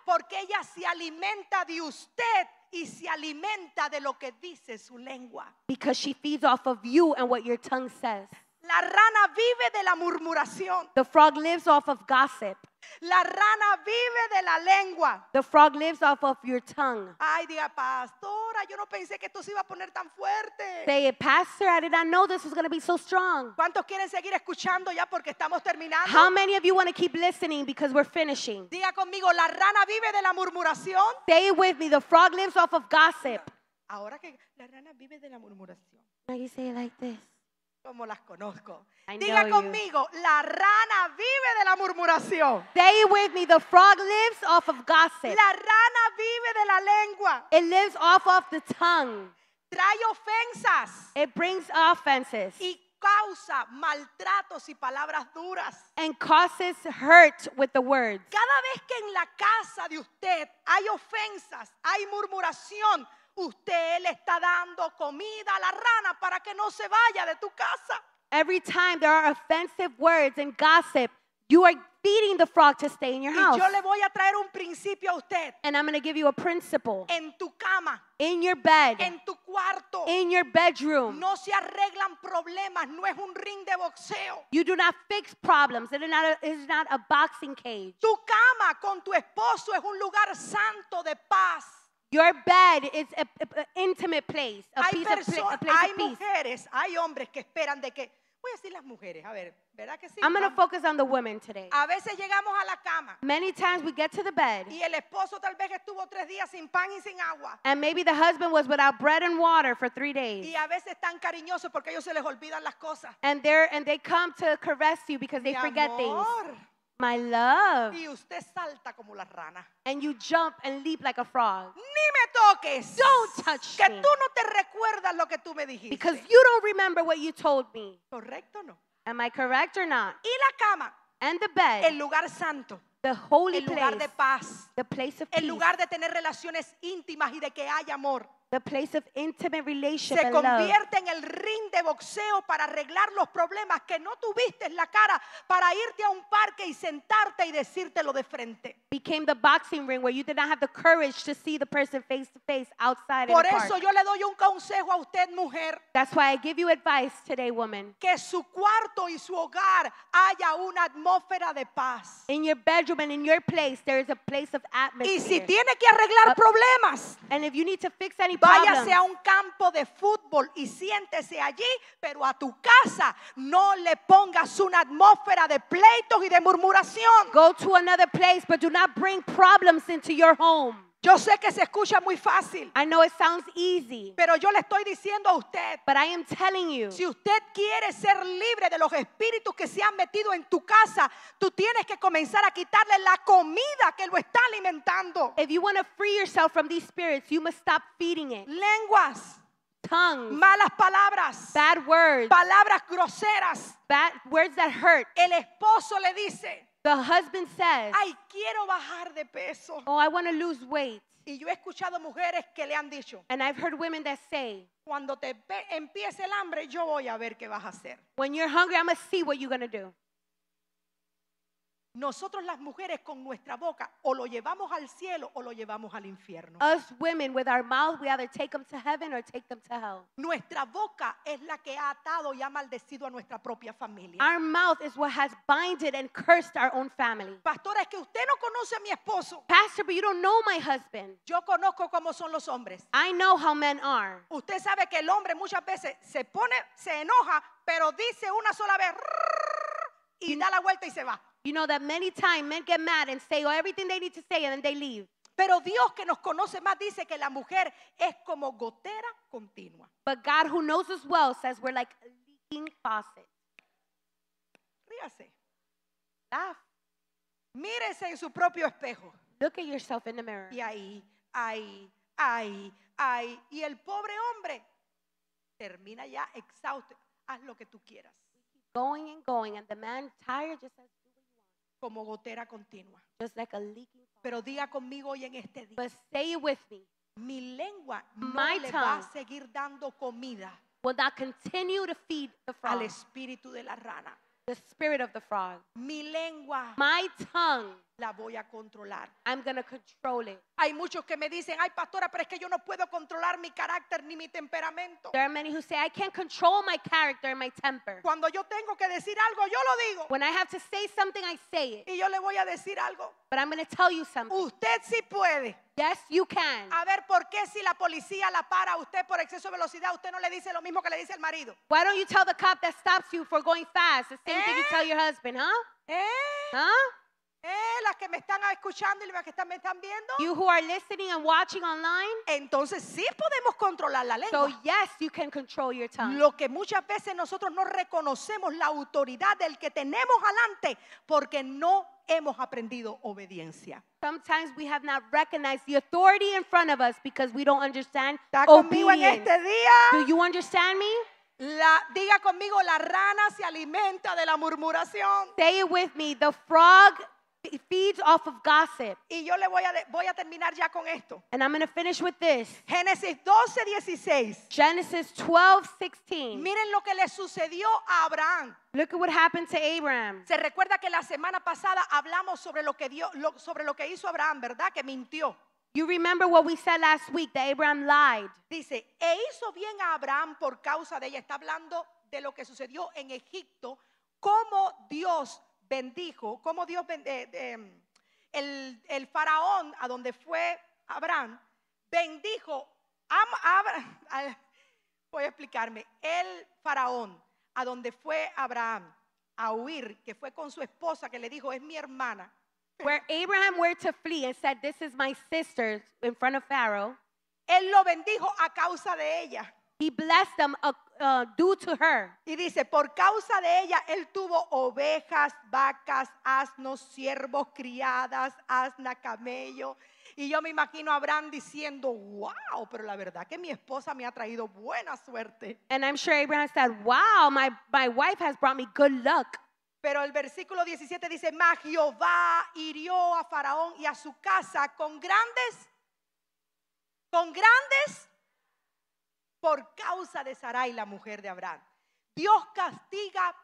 Porque ella se alimenta de usted y se alimenta de lo que dice su lengua. because she feeds off of you and what your tongue says. La rana vive de la murmuración. The frog lives off of gossip. La rana vive de la lengua. The frog lives off of your tongue. Ay, diga, pastora, yo no pensé que esto se iba a poner tan fuerte. Say pastor, I did not know this was going to be so strong. ¿Cuántos quieren seguir escuchando ya porque estamos terminando? How many of you want to keep listening because we're finishing? Diga conmigo, la rana vive de la murmuración. Say it with me, the frog lives off of gossip. Ahora que la rana vive de la murmuración. Now you say it like this como las conozco. Diga conmigo, la rana vive de la murmuración. Say with me, the frog lives off of gossip. La rana vive de la lengua. It lives off of the tongue. Trae ofensas. It brings offenses. Y causa maltratos y palabras duras. And causes hurt with the words. Cada vez que en la casa de usted hay ofensas, hay murmuración, usted le está dando comida a la rana para que no se vaya de tu casa. Every time there are offensive words and gossip, you are feeding the frog to stay in your house. Y yo le voy a traer un principio a usted. And I'm going to give you a principle. En tu cama. In your bed. En tu cuarto. In your bedroom. No se arreglan problemas, no es un ring de boxeo. You do not fix problems. It is not a, it is not a boxing cage. Tu cama con tu esposo es un lugar santo de paz. Your bed is an intimate place, a hay piece of a place hay of peace. mujeres, hay hombres que esperan de que voy a decir las mujeres, a ver, ¿verdad que sí? I'm going to focus on the women today. A veces llegamos a la cama Many times we get to the bed, y el esposo tal vez estuvo tres días sin pan y sin agua and maybe the husband was without bread and water for three days. y a veces tan porque ellos se les olvidan las cosas. And, they and they come to caress you because they Mi forget things. My love. Y usted salta como la rana. And you jump and leap like a frog. Ni me toques. Don't touch que me. tú no te recuerdas lo que tú me dijiste. Because you don't remember what you told me. Correcto no. Am I correct or not? Y la cama. And the bed. El lugar santo. The holy el lugar place, de paz. The place of el peace. lugar de tener relaciones íntimas y de que haya amor. The place of intimate relationship se convierte en el ring de boxeo para arreglar los problemas que no tuviste en la cara, para irte a un parque y sentarte y decírtelo de frente. Became the boxing ring where you did not have the courage to see the person face to face outside Por eso park. yo le doy un consejo a usted, mujer. That's why I give you advice today, woman. Que su cuarto y su hogar haya una atmósfera de paz. In your bedroom and in your place there is a place of atmosphere. Y si tiene que arreglar problemas, and if you need to fix any Váyase a un campo de fútbol y siéntese allí, pero a tu casa no le pongas una atmósfera de pleitos y de murmuración. Go to another place, but do not bring problems into your home. Yo sé que se escucha muy fácil. know sounds easy. Pero yo le estoy diciendo a usted. telling you. Si usted quiere ser libre de los espíritus que se han metido en tu casa, tú tienes que comenzar a quitarle la comida que lo está alimentando. yourself Lenguas. malas palabras, palabras groseras, words El esposo le dice, The husband says, ay, quiero bajar de peso. Oh, I want to lose weight. Y yo he escuchado mujeres que le han dicho, And I've heard women that say, cuando te empiece el hambre, yo voy a ver qué vas a hacer. When you're hungry, I'm going to see what you're going to do. Nosotros las mujeres con nuestra boca o lo llevamos al cielo o lo llevamos al infierno. Us women, with our mouth, we either take them to heaven or take them to hell. Nuestra boca es la que ha atado y ha maldecido a nuestra propia familia. Our mouth is what has binded and cursed our own family. Pastora, es que usted no conoce a mi esposo. Pastor, but you don't know my husband. Yo conozco cómo son los hombres. I know how men are. Usted sabe que el hombre muchas veces se pone, se enoja, pero dice una sola vez y da la vuelta y se va. You know that many times men get mad and say everything they need to say and then they leave. Pero Dios que nos conoce más dice que la mujer es como gotera continua. But God who knows us well says we're like a leaking faucet. Ríase. Laugh. Mírese en su propio espejo. Look at yourself in the mirror. Y ahí, ahí, ahí, ahí. Y el pobre hombre termina ya exhausto. Haz lo que tú quieras. Going and going, and the man tired just says, como gotera continua. Just like a leaking Pero diga conmigo hoy en este día. But say it with me. Mi lengua My no le va a seguir dando comida will not continue feed the frog. al espíritu de la rana. The spirit of the frog. Mi lengua. My tongue. La voy a controlar. I'm gonna control it. Hay muchos que me dicen, ay pastora, pero es que yo no puedo controlar mi carácter ni mi temperamento. There are many who say I can't control my character and my temper. Cuando yo tengo que decir algo, yo lo digo. When I have to say something, I say it. Y yo le voy a decir algo. But I'm gonna tell you something. Usted sí puede. Yes, you can. A ver, ¿por qué si la policía la para a usted por exceso de velocidad, usted no le dice lo mismo que le dice el marido? Why don't you tell the cop that stops you for going fast the same ¿Eh? thing you tell your husband, huh? ¿Eh? Huh? Eh, las que me están escuchando y las que están, me están viendo. You who are listening and watching online. Entonces sí podemos controlar la lengua. So yes, you can control your tongue. Lo que muchas veces nosotros no reconocemos la autoridad del que tenemos adelante, porque no hemos aprendido obediencia. Sometimes we have not recognized the authority in front of us because we don't understand conmigo obedience. en este día? Do you understand me? La, diga conmigo, la rana se alimenta de la murmuración. Say it with me. The frog feeds off of gossip. Y yo le voy a, voy a terminar ya con esto. I'm Génesis 12, 16. Genesis 12:16. Miren lo que le sucedió a Abraham. Look Se recuerda que la semana pasada hablamos sobre lo que dio, sobre lo que hizo Abraham, ¿verdad? Que mintió. You remember what last week Dice, e hizo bien a Abraham por causa de ella. Está hablando de lo que sucedió en Egipto, cómo Dios bendijo, como Dios, eh, em, el, faraón a donde fue Abraham, bendijo, a Abraham, voy a explicarme, el faraón a donde fue Abraham a huir, que fue con su esposa que le dijo, es mi hermana. Where Abraham were to flee and said, this is my sister in front of Pharaoh. Él lo bendijo a causa de ella. He blessed them Uh, due Y dice, por causa de ella, él tuvo ovejas, vacas, asnos, siervos, criadas, asna, camello. Y yo me imagino a Abraham diciendo, wow, pero la verdad que mi esposa me ha traído buena suerte. And I'm sure Abraham said, wow, my, my wife has brought me good luck. Pero el versículo 17 dice, más Jehová hirió a Faraón y a su casa con grandes, con grandes por causa de Sarai, la mujer de Abraham. Dios castiga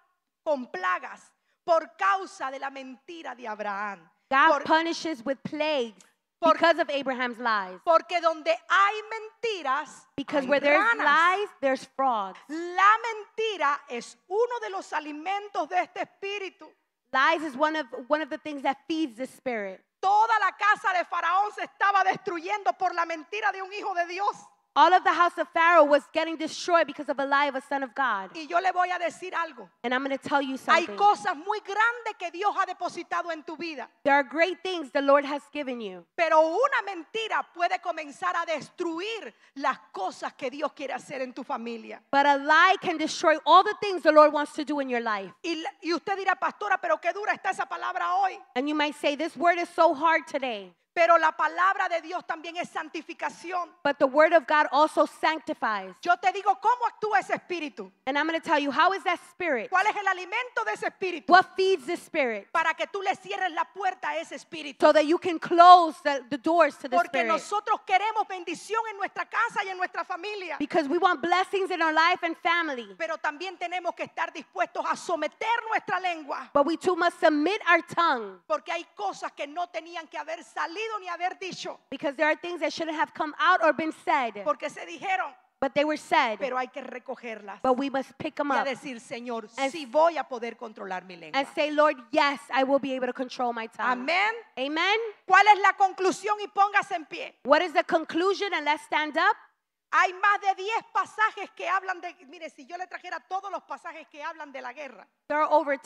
con plagas por causa de la mentira de Abraham. God punishes with plagues por, because of Abraham's lies. Porque donde hay mentiras, because hay where ranas. there's lies, there's frogs. La mentira es uno de los alimentos de este espíritu. Lies is one of one of the things that feeds the spirit. Toda la casa de Faraón se estaba destruyendo por la mentira de un hijo de Dios. All of the house of Pharaoh was getting destroyed because of a of a son of God. Y yo le voy a decir algo. And I'm going to tell you something. Hay cosas muy grandes que Dios ha depositado en tu vida. There are great things the Lord has given you. Pero una mentira puede comenzar a destruir las cosas que Dios quiere hacer en tu familia. But a lie can destroy all the things the Lord wants to do in your life. Y, y usted dirá, pastora, pero qué dura está esa palabra hoy. And you might say, this word is so hard today. Pero la palabra de Dios también es santificación. But the word of God also sanctifies. Yo te digo cómo actúa ese espíritu. And I'm going to tell you how is that spirit. ¿Cuál es el alimento de ese espíritu? What feeds the spirit? Para que tú le cierres la puerta a ese espíritu. So that you can close the, doors to the Porque nosotros queremos bendición en nuestra casa y en nuestra familia. Because we want blessings in our life and family. Pero también tenemos que estar dispuestos a someter nuestra lengua. But we too must submit our tongue. Porque hay cosas que no tenían que haber salido ni haber dicho. Because there are things that shouldn't have come out or been said. Porque se dijeron. But they were said. Pero hay que recogerlas. But we must pick them up. decir, Señor, and, sí voy a poder controlar mi lengua. And say, Lord, yes, I will be able to control my tongue. Amén. Amen. ¿Cuál es la conclusión y póngase en pie? What is the conclusion and let's stand up? Hay más de 10 pasajes que hablan de Mire, si yo le trajera todos los pasajes que hablan de la guerra. There are over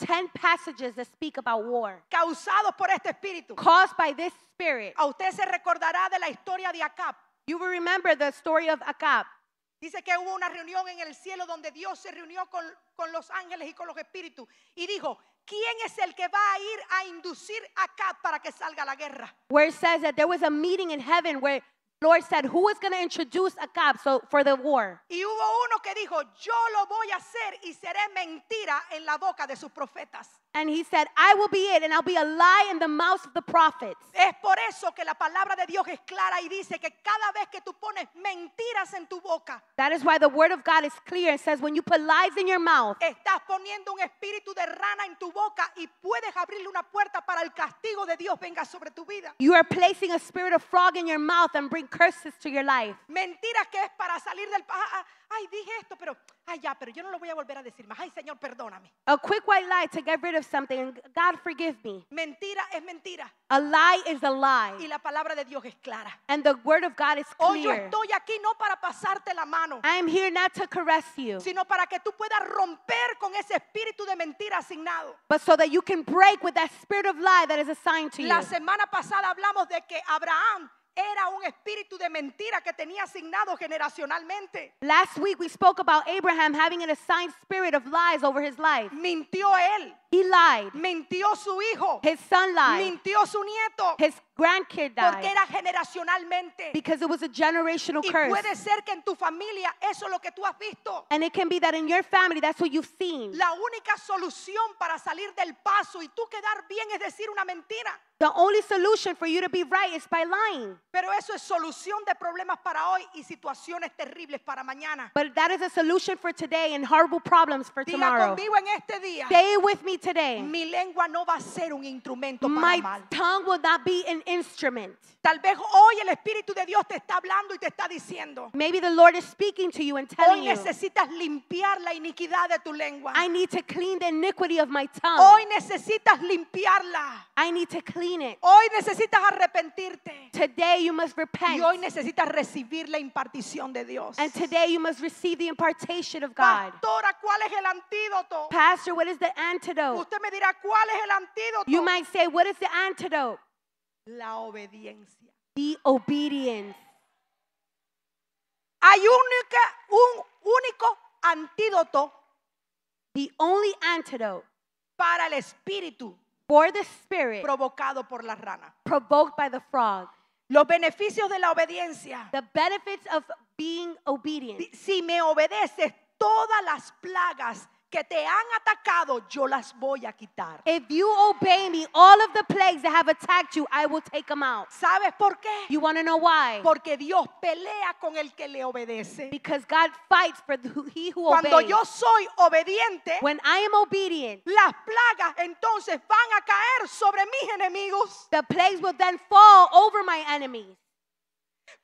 speak about war. Causados por este espíritu. Caused by this spirit. A usted se recordará de la historia de Acab. You remember the story of Dice que hubo una reunión en el cielo donde Dios se reunió con, con los ángeles y con los espíritus y dijo, ¿Quién es el que va a ir a inducir a Acab para que salga la guerra? Where it says that there was a meeting in heaven where Lord said, Who is going to introduce Acab so, for the war? Y hubo uno que dijo, Yo lo voy a hacer y seré mentira en la boca de sus profetas. And he said, I will be it, and I'll be a lie in the mouth of the prophets. Es por eso que la palabra de Dios es clara y dice que cada vez que tú pones mentiras en tu boca, That is why the word of God is clear and says, when you put lies in your mouth, estás poniendo un espíritu de rana en tu boca y puedes abrirle una puerta para el castigo de Dios venga sobre tu vida. you are placing a spirit of frog in your mouth and bring curses to your life. Mentiras que es para salir del ah, ah, ay, dije esto, pero ay, ya, pero yo no lo voy a volver a decir más. Ay, Señor, perdóname. A Mentira es mentira. Y la palabra de Dios es clara. And the word of God is clear. Hoy yo estoy aquí no para pasarte la mano. Sino para que tú puedas romper con ese espíritu de mentira asignado. But so you can break La semana pasada hablamos de que Abraham era un espíritu de mentira que tenía asignado generacionalmente. Last week we spoke about Abraham having an assigned spirit of lies over his life. Mintió él. He lied. Mintió su hijo. His son lied. Mintió su nieto grandkid died. Porque era generacionalmente. Because it was a generational y curse. puede ser que en tu familia eso es lo que tú has visto. And it can be that in your family that's what you've seen. La única solución para salir del paso y tú quedar bien es decir una mentira. The only solution for you to be right is by lying. Pero eso es solución de problemas para hoy y situaciones terribles para mañana. But that is a solution for today and horrible problems for Diga tomorrow. conmigo en este día. Stay with me today. Mi lengua no va a ser un instrumento para My tongue will not be an instrument. Tal vez hoy el Espíritu de Dios te está hablando y te está diciendo. Maybe the Lord is speaking to you and telling hoy necesitas limpiar la iniquidad de tu lengua. I need to clean the iniquity of my tongue. Hoy necesitas limpiarla. I need to clean it. Hoy necesitas arrepentirte. Today you must repent. Y hoy necesitas recibir la impartición de Dios. And today you must receive the impartation of God. Pastora, ¿cuál es el antídoto? Pastor, what is the antidote? Usted me dirá cuál es el antídoto. You might say, what is the antidote? La obediencia. The obedience. Hay única, un único antídoto. The only antidote para el espíritu for the spirit provocado por la rana. Provoked by the frog. Los beneficios de la obediencia. The benefits of being obedient. Si me obedeces, todas las plagas que te han atacado, yo las voy a quitar. If you obey me, all of the plagues that have attacked you, I will take them out. ¿Sabes por qué? You want to know why? Porque Dios pelea con el que le obedece. Because God fights for he who Cuando yo soy obediente, when I am obedient, las plagas entonces van a caer sobre mis enemigos. The plagues will then fall over my enemies.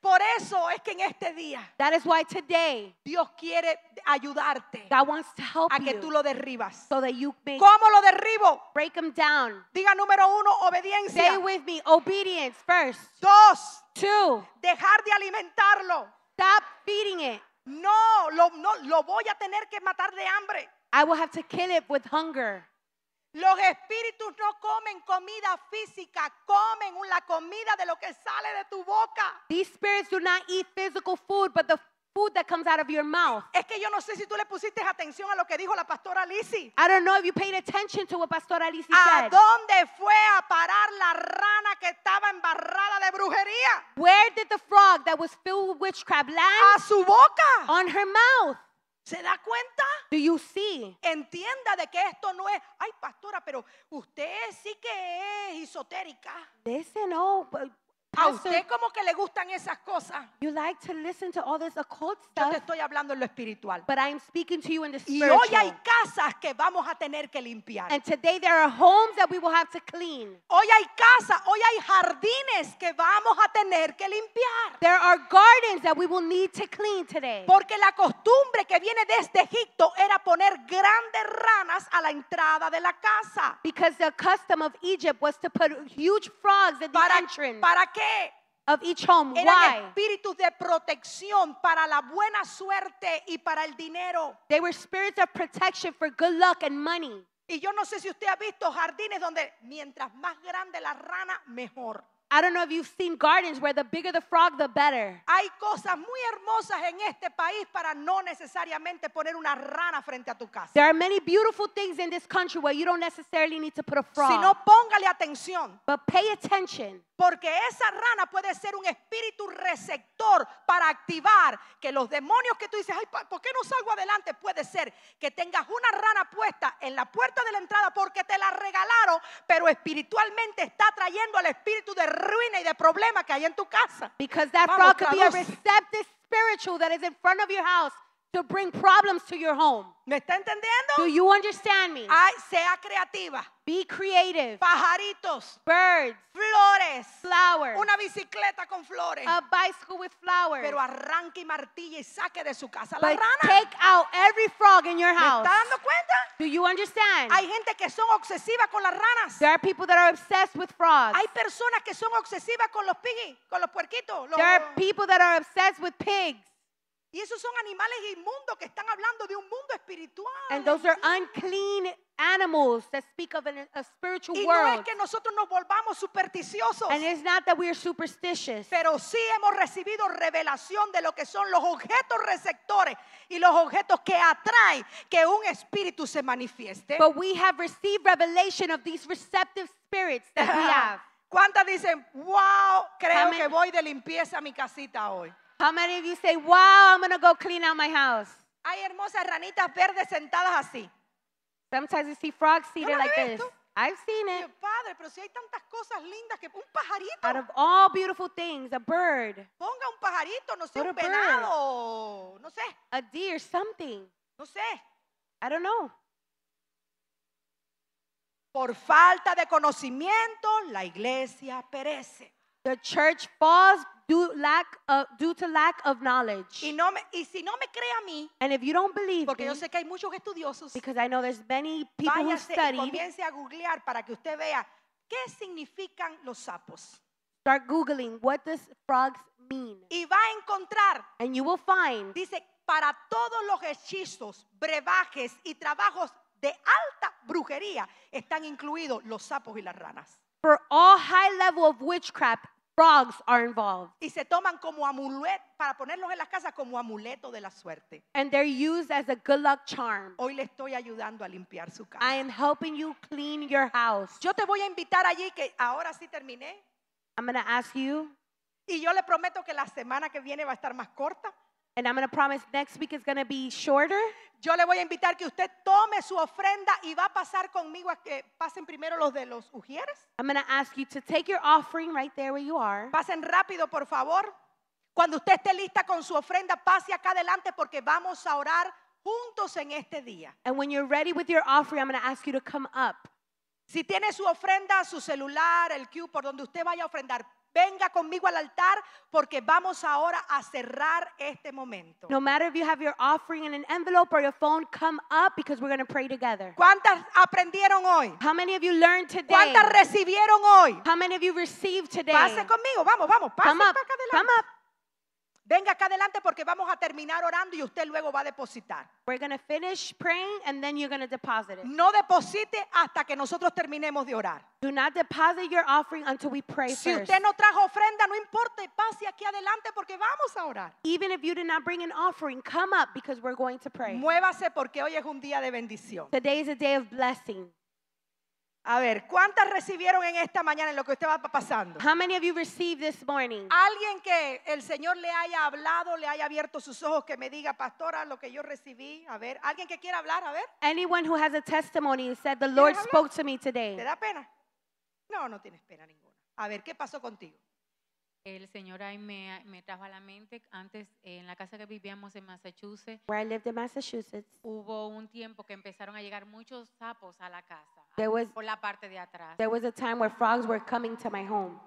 Por eso es que en este día That is why today Dios quiere ayudarte a que tú lo derribas. so that you may ¿Cómo lo derribo? break them down. Diga número uno, obediencia. Stay with me, obedience first. Dos, Two, dejar de alimentarlo. stop feeding it. No, lo, no, lo voy a tener que matar de hambre. I will have to kill it with hunger. Los espíritus no comen comida física, comen la comida de lo que sale de tu boca. These spirits do not eat physical food, but the food that comes out of your mouth. Es que yo no sé si tú le pusiste atención a lo que dijo la pastora Lisi. I don't know if you paid attention to what Pastora Lisi said. ¿A dónde fue a parar la rana que estaba embarrada de brujería? Where did the frog that was filled with witchcraft land? A su boca. On her mouth. ¿Se da cuenta? Do you see? Entienda de que esto no es, ay pastora, pero usted sí que es esotérica. ese no, oh, a usted como que le gustan esas cosas. You like to listen to all this occult Yo te estoy hablando en lo espiritual. but I'm speaking to you in the spiritual. Y hoy hay casas que vamos a tener que limpiar. And today there are homes that we will have to clean. Hoy hay casas, hoy hay jardines que vamos a tener que limpiar. There are gardens that we will need to clean today. Porque la costumbre que viene desde Egipto era poner grandes ranas a la entrada de la casa. Because the custom of Egypt was to put huge frogs at the ¿Para, entrance. para que Of each home. Eran espíritus de protección para la buena suerte y para el dinero. Y yo no sé si usted ha visto jardines donde mientras más grande la rana, mejor. I don't know if you've seen gardens where the bigger the frog, the better. Hay cosas muy hermosas en este país para no necesariamente poner una rana frente a tu casa. There are many beautiful things in this country where you don't necessarily need to put a frog. Si no, póngale atención. But pay attention. Porque esa rana puede ser un espíritu receptor para activar que los demonios que tú dices, Ay, ¿por qué no salgo adelante? Puede ser que tengas una rana puesta en la puerta de la entrada porque te la regalaron, pero espiritualmente está trayendo al espíritu de ruina y de que hay en tu casa. Because that Vamos, frog could be a receptive spiritual that is in front of your house to bring problems to your home. ¿Me está entendiendo? Do you understand me? sea creativa. Be creative. Pajaritos. Birds. Flores. Flowers. Una bicicleta con flores. A bicycle with flowers. Pero arranque y martille y saque de su casa But la rana. Take out every frog in your house. ¿Me está dando cuenta? Do you understand? Hay gente que son obsesiva con las ranas. There are people that are obsessed with frogs. Hay personas que son obsesivas con los piggy, con los puerquitos. Los... There are people that are obsessed with pigs. Y esos son animales inmundos que están hablando de un mundo espiritual. And y no es que nosotros nos volvamos supersticiosos. not that we are superstitious. Pero sí hemos recibido revelación de lo que son los objetos receptores y los objetos que atraen que un espíritu se manifieste. But ¿Cuántas dicen, wow, creo que voy de limpieza a mi casita hoy? How many of you say, wow, I'm going to go clean out my house? Hay hermosas ranitas verdes sentadas así. Sometimes you see frogs seated like this. I've seen it. Padre, pero si hay tantas cosas lindas que un pajarito. Out of all beautiful things, a bird. Ponga un pajarito, no sé, un venado, no sé. A deer, something. No sé. I don't know. Por falta de conocimiento, la iglesia perece. The church falls due, lack of, due to lack of knowledge. Y, no me, y si no me cree a mí, And if you don't believe porque yo sé que hay muchos estudiosos, because I know there's many people who y comience a googlear para que usted vea qué significan los sapos. start googling what does frogs mean. Y va a encontrar, And you will find dice, para todos los hechizos, brebajes y trabajos de alta brujería están incluidos los sapos y las ranas. for all high level of witchcraft, Frogs are involved. Y se toman como amuleto para ponerlos en las casas como amuleto de la suerte. And they're used as a good luck charm. Hoy le estoy ayudando a limpiar su casa. I am helping you clean your house. Yo te voy a invitar allí que ahora sí terminé. I'm going to ask you. Y yo le prometo que la semana que viene va a estar más corta. And next week Yo le voy a invitar que usted tome su ofrenda y va a pasar conmigo a que pasen primero los de los ujieres. I'm going to ask you to take your offering right there where you are. Pasen rápido, por favor. Cuando usted esté lista con su ofrenda, pase acá adelante porque vamos a orar juntos en este día. And when you're ready with your offering, I'm going to ask you to come up. Si tiene su ofrenda, su celular, el cue por donde usted vaya a ofrendar, Venga conmigo al altar porque vamos ahora a cerrar este momento. No matter if you have your offering in an envelope or your phone, come up because we're going to pray together. ¿Cuántas aprendieron hoy? How many of you learned today? ¿Cuántas recibieron hoy? How many of you received today? Pase conmigo, vamos, vamos, pase come up, para acá adelante. Come up. Venga acá adelante porque vamos a terminar orando y usted luego va a depositar. We're going to finish praying and then you're going to deposit it. No deposite hasta que nosotros terminemos de orar. Do not deposit your offering until we pray si usted no trajo ofrenda, no importa, pase aquí adelante porque vamos a orar. Even if you did not bring an offering, come up because we're going to pray. Muévase porque hoy es un día de bendición. Today is a day of blessing. A ver, ¿cuántas recibieron en esta mañana en lo que usted va pasando? How many you received this morning? Alguien que el Señor le haya hablado, le haya abierto sus ojos, que me diga, pastora, lo que yo recibí. A ver, alguien que quiera hablar, a ver. Anyone who has a testimony said the Lord spoke to me today. ¿Te da pena? No, no tienes pena ninguna. A ver, ¿qué pasó contigo? el Señor ahí me, trajo a la mente, antes en la casa que vivíamos en Massachusetts, hubo un tiempo que empezaron a llegar muchos sapos a la casa, por la parte de atrás. there was a time where frogs were coming to my home.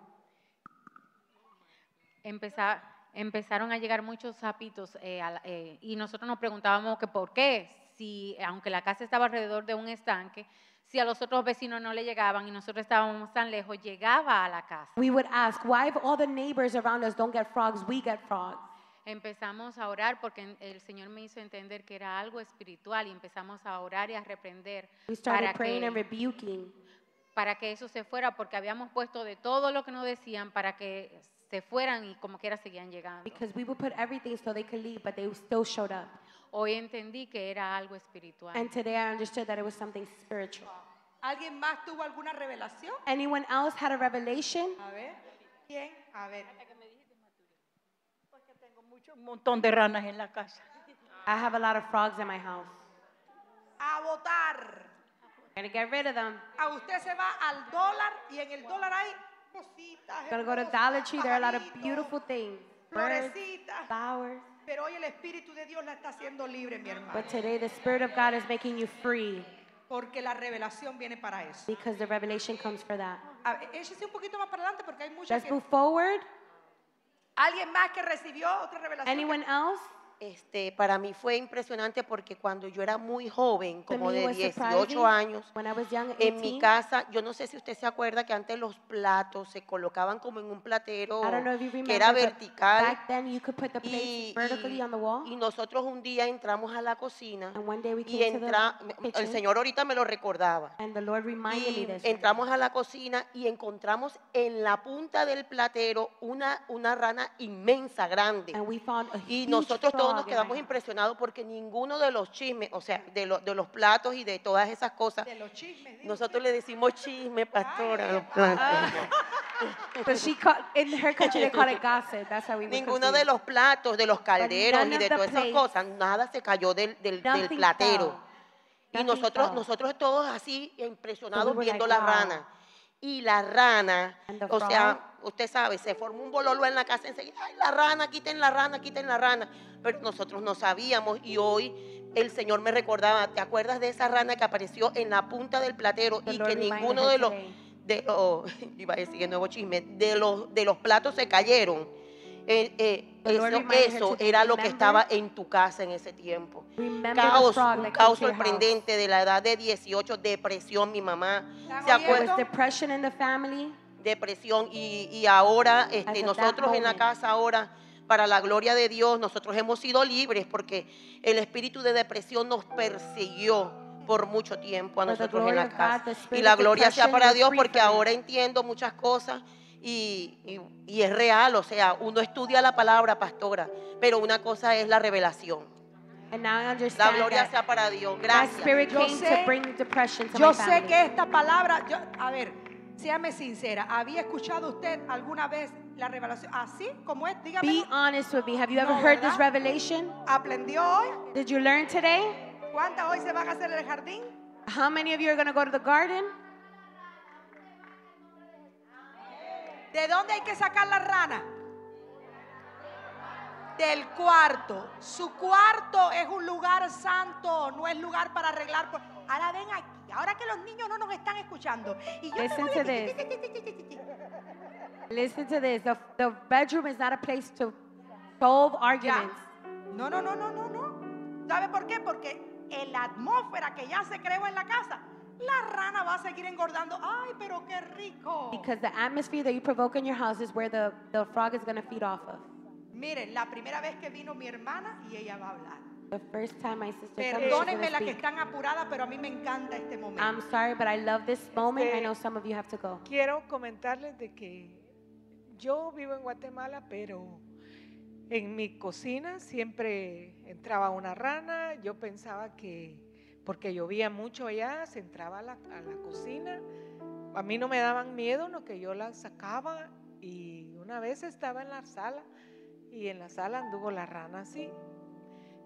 empezaron a llegar muchos sapitos eh, eh, y nosotros nos preguntábamos que por qué, si aunque la casa estaba alrededor de un estanque, si a los otros vecinos no le llegaban y nosotros estábamos tan lejos, llegaba a la casa. Empezamos a orar porque el Señor me hizo entender que era algo espiritual y empezamos a orar y a reprender para que, eso se fuera porque habíamos puesto de todo lo que nos decían para que se fueran y como quiera seguían llegando. Because we would put everything so they could leave, but they Hoy entendí que era algo espiritual. And today I understood that it was something spiritual. ¿Alguien más tuvo alguna revelación? Anyone else had a revelation? A ver. ¿Quién? A ver. Porque tengo mucho, un montón de ranas en la casa. I have a lot of frogs in my house. A votar. gonna get rid of them. A usted se va al dólar y en el dólar hay cositas. Gonna go to Dollar Tree. There are a lot of beautiful things. Birds, flowers. Pero hoy el Espíritu de Dios la está haciendo libre, mi hermano. Porque la revelación viene para eso. Because the Échese un poquito más para adelante porque hay mucha que... ¿Alguien más que recibió otra revelación? Anyone else? Este, para mí fue impresionante porque cuando yo era muy joven, como de 18 años, en mi casa, yo no sé si usted se acuerda que antes los platos se colocaban como en un platero que era vertical. Y, y, nosotros un día entramos a la cocina y el Señor ahorita me lo recordaba. Y entramos a la cocina y encontramos en la punta del platero una, una rana inmensa, grande. Y nosotros Oh, nos quedamos impresionados porque ninguno de los chismes, o sea, de, de los platos y de todas esas cosas. Nosotros le decimos chisme, pastora, los Ninguno de los platos, de los calderos y de todas esas cosas, nada se cayó del, platero. Y nosotros, nosotros todos así impresionados viendo la rana. Y la rana, o sea, usted sabe, se formó un bololo en la casa enseguida, ay, la rana, quiten la rana, quiten la rana. Pero nosotros no sabíamos y hoy el Señor me recordaba, ¿te acuerdas de esa rana que apareció en la punta del platero y que ninguno de los, de los, iba a nuevo chisme, de los, de los platos se cayeron? Eh, eh, eso, era lo que estaba en tu casa en ese tiempo. Caos, un caos sorprendente de la edad de 18, depresión, mi mamá. ¿Se acuerdan? depresión y, y ahora este, nosotros en la casa ahora para la gloria de Dios, nosotros hemos sido libres porque el espíritu de depresión nos persiguió por mucho tiempo a nosotros en la casa. Y la gloria sea para Dios porque ahora entiendo muchas cosas y, es real, o sea, uno estudia la palabra, pastora, pero una cosa es la revelación. La gloria sea para Dios. Gracias. Yo sé, yo sé que esta palabra, a ver, Séame sincera, ¿había escuchado usted alguna vez la revelación así como es? Dígame. Be honest with me. ¿Aprendió hoy? Did you learn today? ¿Cuántas hoy se van a hacer en el jardín? How many of you are going to go to the garden? ¿De dónde hay que sacar la rana? Del cuarto. Su cuarto es un lugar santo, no es lugar para arreglar. Ahora ven aquí. Ahora que los niños no nos están escuchando. Y yo Listen to this. Listen to this. The, bedroom is not a place to solve arguments. No, no, no, no, no, no. ¿Sabe por qué? Porque en la atmósfera que ya se creó en la casa, la rana va a seguir engordando. Ay, pero qué rico. Because the atmosphere that you provoke in your house is where the, the frog is going to feed off of. Miren, la primera vez que vino mi hermana y ella va a hablar. The first Perdónenme las que están apuradas, pero a mí me encanta este momento. I'm sorry, but I love this moment. I este, know some of you have to go. Quiero comentarles de que yo vivo en Guatemala, pero en mi cocina siempre entraba una rana. Yo pensaba que porque llovía mucho allá, se entraba a la, cocina. A mí no me daban miedo, no, que yo la sacaba y una vez estaba en la sala y en la sala anduvo la rana así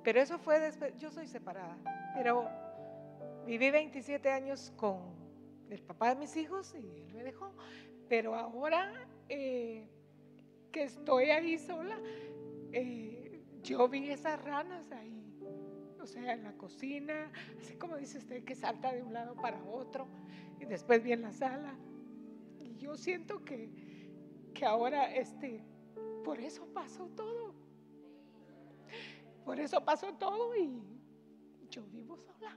pero eso fue después, yo soy separada, pero viví 27 años con el papá de mis hijos y él me dejó. Pero ahora eh, que estoy ahí sola, eh, yo vi esas ranas ahí, o sea, en la cocina, así como dice usted, que salta de un lado para otro y después vi en la sala. Y yo siento que, que ahora, este, por eso pasó todo por eso pasó todo y yo vivo sola.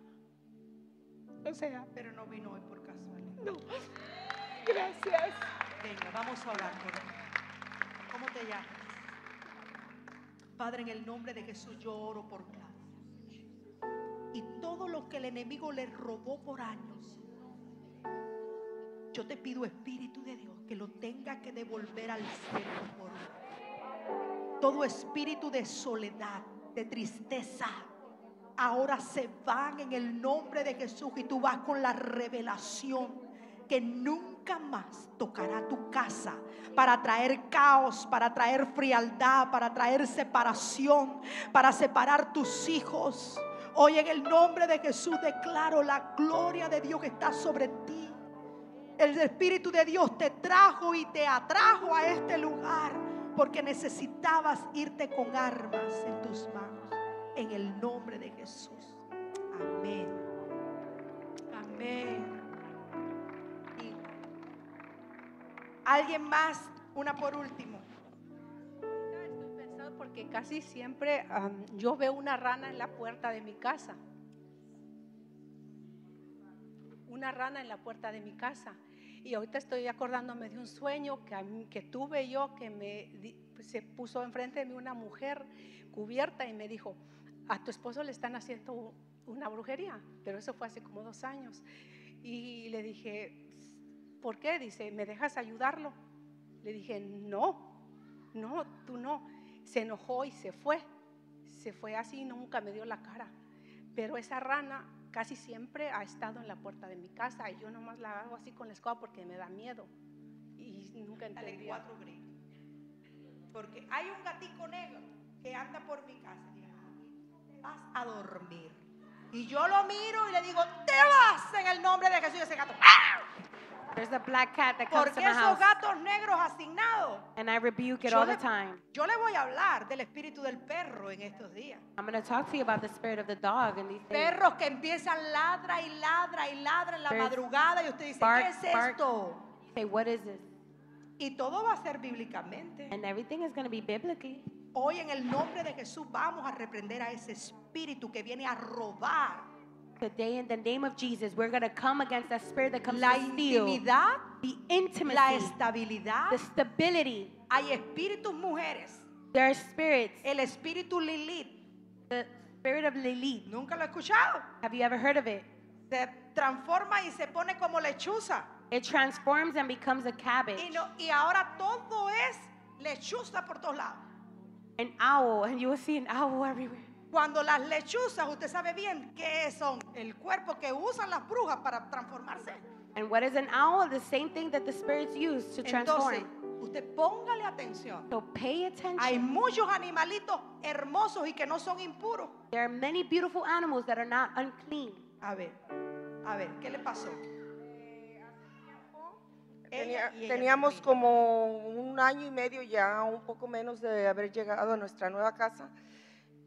O sea. Pero no vino hoy por casualidad. No. Gracias. Venga, vamos a hablar por él. ¿Cómo te llamas? Padre, en el nombre de Jesús yo oro por Claudia. Y todo lo que el enemigo le robó por años. Yo te pido, Espíritu de Dios, que lo tenga que devolver al cielo por Todo espíritu de soledad, de tristeza, ahora se van en el nombre de Jesús y tú vas con la revelación que nunca más tocará tu casa para traer caos, para traer frialdad, para traer separación, para separar tus hijos. Hoy en el nombre de Jesús declaro la gloria de Dios que está sobre ti. El Espíritu de Dios te trajo y te atrajo a este lugar porque necesitabas irte con armas en tus manos. En el nombre de Jesús. Amén. Amén. alguien más, una por último. Estoy pensando porque casi siempre yo veo una rana en la puerta de mi casa. Una rana en la puerta de mi casa. Y ahorita estoy acordándome de un sueño que, que tuve yo, que me se puso enfrente de mí una mujer cubierta y me dijo, a tu esposo le están haciendo una brujería, pero eso fue hace como dos años. Y le dije, ¿por qué? Dice, ¿me dejas ayudarlo? Le dije, no, no, tú no. Se enojó y se fue. Se fue así y nunca me dio la cara. Pero esa rana casi siempre ha estado en la puerta de mi casa y yo nomás la hago así con la escoba porque me da miedo. Y nunca entendí. Porque hay un gatico negro que anda por mi casa. Ah, vas a dormir. Y yo lo miro y le digo, te vas en el nombre de Jesús. Y ese gato, ¡Ah! There's a black cat that comes Porque to my esos house. gatos negros asignados. And I rebuke it yo all le, the time. Yo le voy a hablar del espíritu del perro en estos días. I'm going to talk to you about the spirit of the dog in these days. Perros que empiezan ladra y ladra y ladra en la There's madrugada y usted dice, bark, ¿qué es bark. esto? say, what is this? Y todo va a ser bíblicamente. And everything is going to be biblically. Hoy en el nombre de Jesús vamos a reprender a ese espíritu que viene a robar Today in the name of Jesus, we're going to come against that spirit that comes la to steal. the intimacy, la estabilidad, the stability. Hay espíritus mujeres. There are spirits. El espíritu Lilith. The spirit of Lilith. Nunca lo he escuchado. Have you ever heard of it? Se transforma y se pone como lechuza. It transforms and becomes a cabbage. Y, no, y ahora todo es lechuza por todos lados. An owl, and you will see an owl everywhere. Cuando las lechuzas, usted sabe bien qué son el cuerpo que usan las brujas para transformarse. And what is an owl? The same thing that the spirits use to transform. Entonces, Usted póngale atención. pay attention. Hay muchos animalitos hermosos y que no son impuros. There are many beautiful animals that are not unclean. A ver, a ver, ¿qué le pasó? teníamos como un año y medio ya, un poco menos de haber llegado a nuestra nueva casa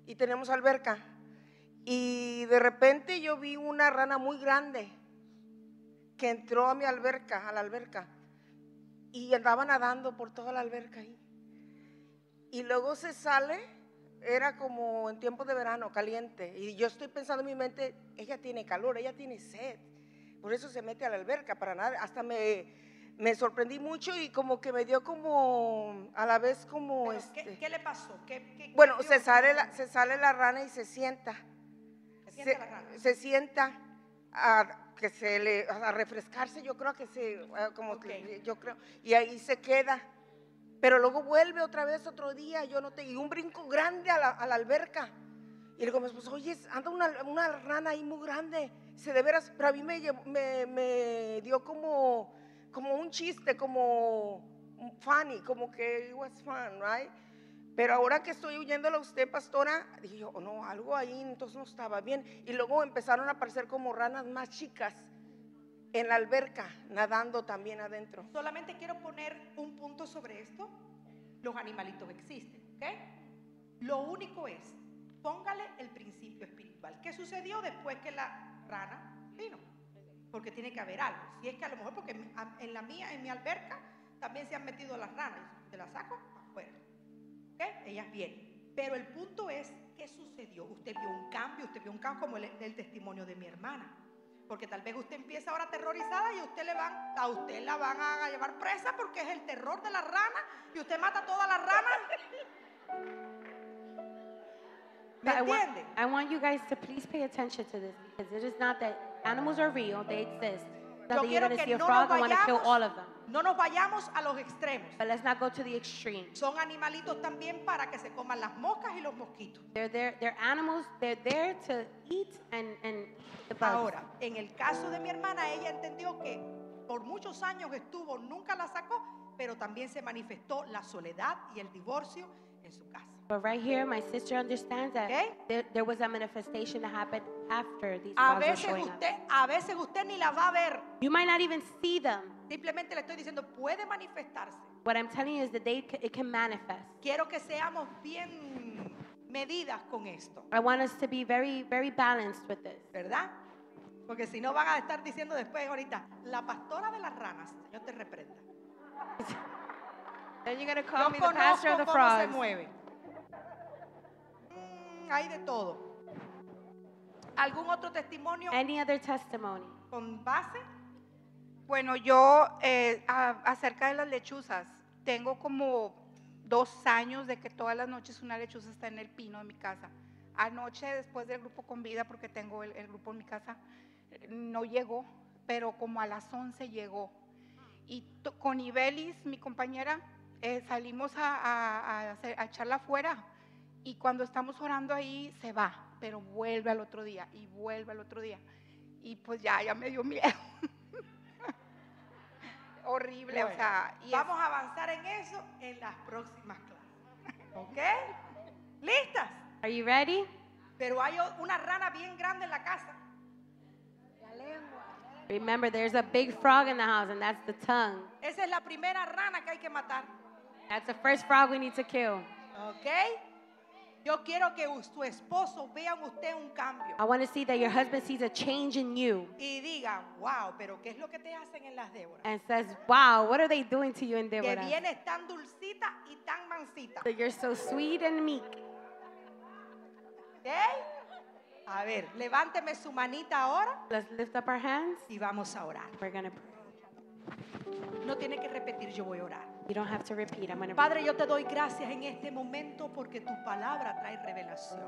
y tenemos alberca. Y de repente yo vi una rana muy grande que entró a mi alberca, a la alberca, y andaba nadando por toda la alberca ahí. Y luego se sale, era como en tiempo de verano, caliente, y yo estoy pensando en mi mente, ella tiene calor, ella tiene sed, por eso se mete a la alberca, para nada, hasta me, me sorprendí mucho y como que me dio como, a la vez como... Este, ¿qué, le pasó? bueno, se sale, la, se sale la rana y se sienta. Se, sienta la rana. se sienta a que se le, a refrescarse, yo creo que se, eh, como yo creo, y ahí se queda. Pero luego vuelve otra vez otro día, yo te y un brinco grande a la, alberca. Y le digo pues oye, anda una, rana ahí muy grande. Se de veras, pero a mí me, me dio como como un chiste, como funny, como que it was fun, right? Pero ahora que estoy huyéndola a usted, pastora, dije oh, no, algo ahí entonces no estaba bien. Y luego empezaron a aparecer como ranas más chicas en la alberca, nadando también adentro. Solamente quiero poner un punto sobre esto. Los animalitos existen, ¿ok? Lo único es, póngale el principio espiritual. ¿Qué sucedió después que la rana vino? porque tiene que haber algo. Si es que a lo mejor porque en la mía, en mi alberca, también se han metido las ranas, te las saco afuera. ok Ellas vienen. Pero el punto es, ¿qué sucedió? Usted vio un cambio, usted vio un cambio como el, testimonio de mi hermana. Porque tal vez usted empieza ahora aterrorizada y usted, le van, a usted la van a llevar presa porque es el terror de la rana y usted mata todas las ranas. ¿Me entiende? I I want you guys to please pay attention to this because it is not that animals are real, they exist. That the quiero que see no frog nos want to kill all of them. no nos vayamos a los extremos. But let's not go to the extreme. Son animalitos también para que se coman las moscas y los mosquitos. They're there, they're animals, they're there to eat and, and eat the bugs. Ahora, en el caso de mi hermana, ella entendió que por muchos años estuvo, nunca la sacó, pero también se manifestó la soledad y el divorcio en su casa. But right here, my sister understands that there, was a manifestation that happened after these a veces usted, A veces usted ni la va a ver. You might not even see them. Simplemente le estoy diciendo, puede manifestarse. What I'm telling you is that they, it can manifest. Quiero que seamos bien medidas con esto. I want us to be very, very balanced with this. ¿Verdad? Porque si no van a estar diciendo después ahorita, la pastora de las ranas, Señor te reprenda. Then you're going to call me the pastor of the frogs hay de todo. ¿Algún otro testimonio? Any other testimony? ¿Con base? Bueno, yo eh, acerca de las lechuzas, tengo como dos años de que todas las noches una lechuza está en el pino de mi casa. Anoche, después del grupo con vida, porque tengo el, grupo en mi casa, no llegó, pero como a las 11 llegó. Y con Ibelis, mi compañera, eh, salimos a, a echarla afuera y cuando estamos orando ahí, se va, pero vuelve al otro día y vuelve al otro día. Y pues ya, ya me dio miedo. Horrible, o sea. vamos a avanzar en eso en las próximas clases. ¿Ok? ¿Listas? Are you ready? Pero hay una rana bien grande en la casa. Remember, there's a big frog in the house, and that's the tongue. Esa es la primera rana que hay que matar. That's the first frog we need to kill. Okay? Yo quiero que su esposo vea usted un cambio. I want to see that your husband sees a change in you Y diga, wow, pero ¿qué es lo que te hacen en las Déboras? and says, Wow, what are they doing to you in Que Deborah? vienes tan dulcita y tan mansita. That you're so sweet and meek. ¿Ok? A ver, levánteme su manita ahora Let's lift up our hands. y vamos a orar. We're going to pray. No tiene que repetir, yo voy a orar. Padre, yo te doy gracias en este momento porque tu palabra trae revelación.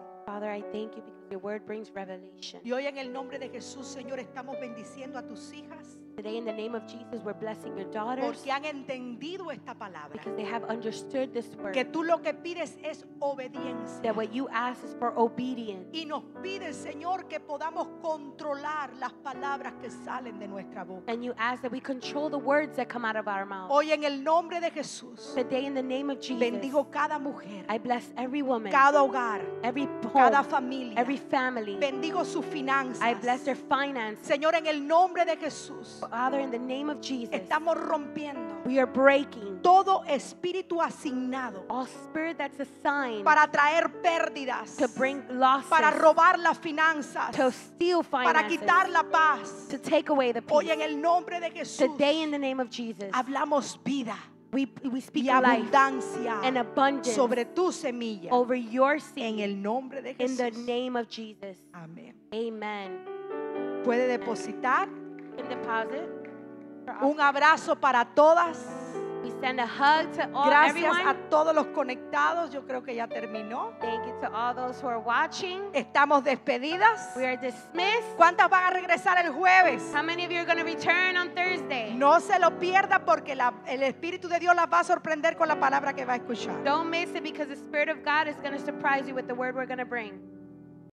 Y hoy en el nombre de Jesús, Señor, estamos bendiciendo a tus hijas. Today in the name of Jesus we're blessing your daughters porque han entendido esta palabra. because they have understood this word. Que tú lo que pides es obediencia. That what you ask is for obedience. Y nos pide, Señor, que podamos controlar las palabras que salen de nuestra boca. And you ask that we control the words that come out of our mouth. Hoy en el nombre de Jesús. Today in the name of Jesus. Bendigo cada mujer. I bless every woman. Cada hogar. Every home, cada familia. Every family. Bendigo sus finanzas. I bless their finances. Señor, en el nombre de Jesús. Father, in the name of Jesus, estamos rompiendo we are breaking todo espíritu asignado all spirit that's assigned para traer pérdidas, to bring losses, para robar las finanzas, to steal finances, para quitar la paz. To take away the peace. Hoy en el nombre de Jesús, Today, in the name of Jesus, hablamos vida. We, we speak y abundancia and abundance sobre tu semilla over your seed, en el nombre de Jesús. In the name of Jesus. Amén. Amen. Puede depositar un abrazo para todas. We send a hug to all, Gracias everyone. a todos los conectados. Yo creo que ya terminó. Thank you to all those who are watching. Estamos despedidas. We are dismissed. ¿Cuántas van a regresar el jueves? How many of you are going to return on Thursday? No se lo pierda porque la, el Espíritu de Dios las va a sorprender con la palabra que va a escuchar. Don't miss it because the Spirit of God is going to surprise you with the word we're going to bring.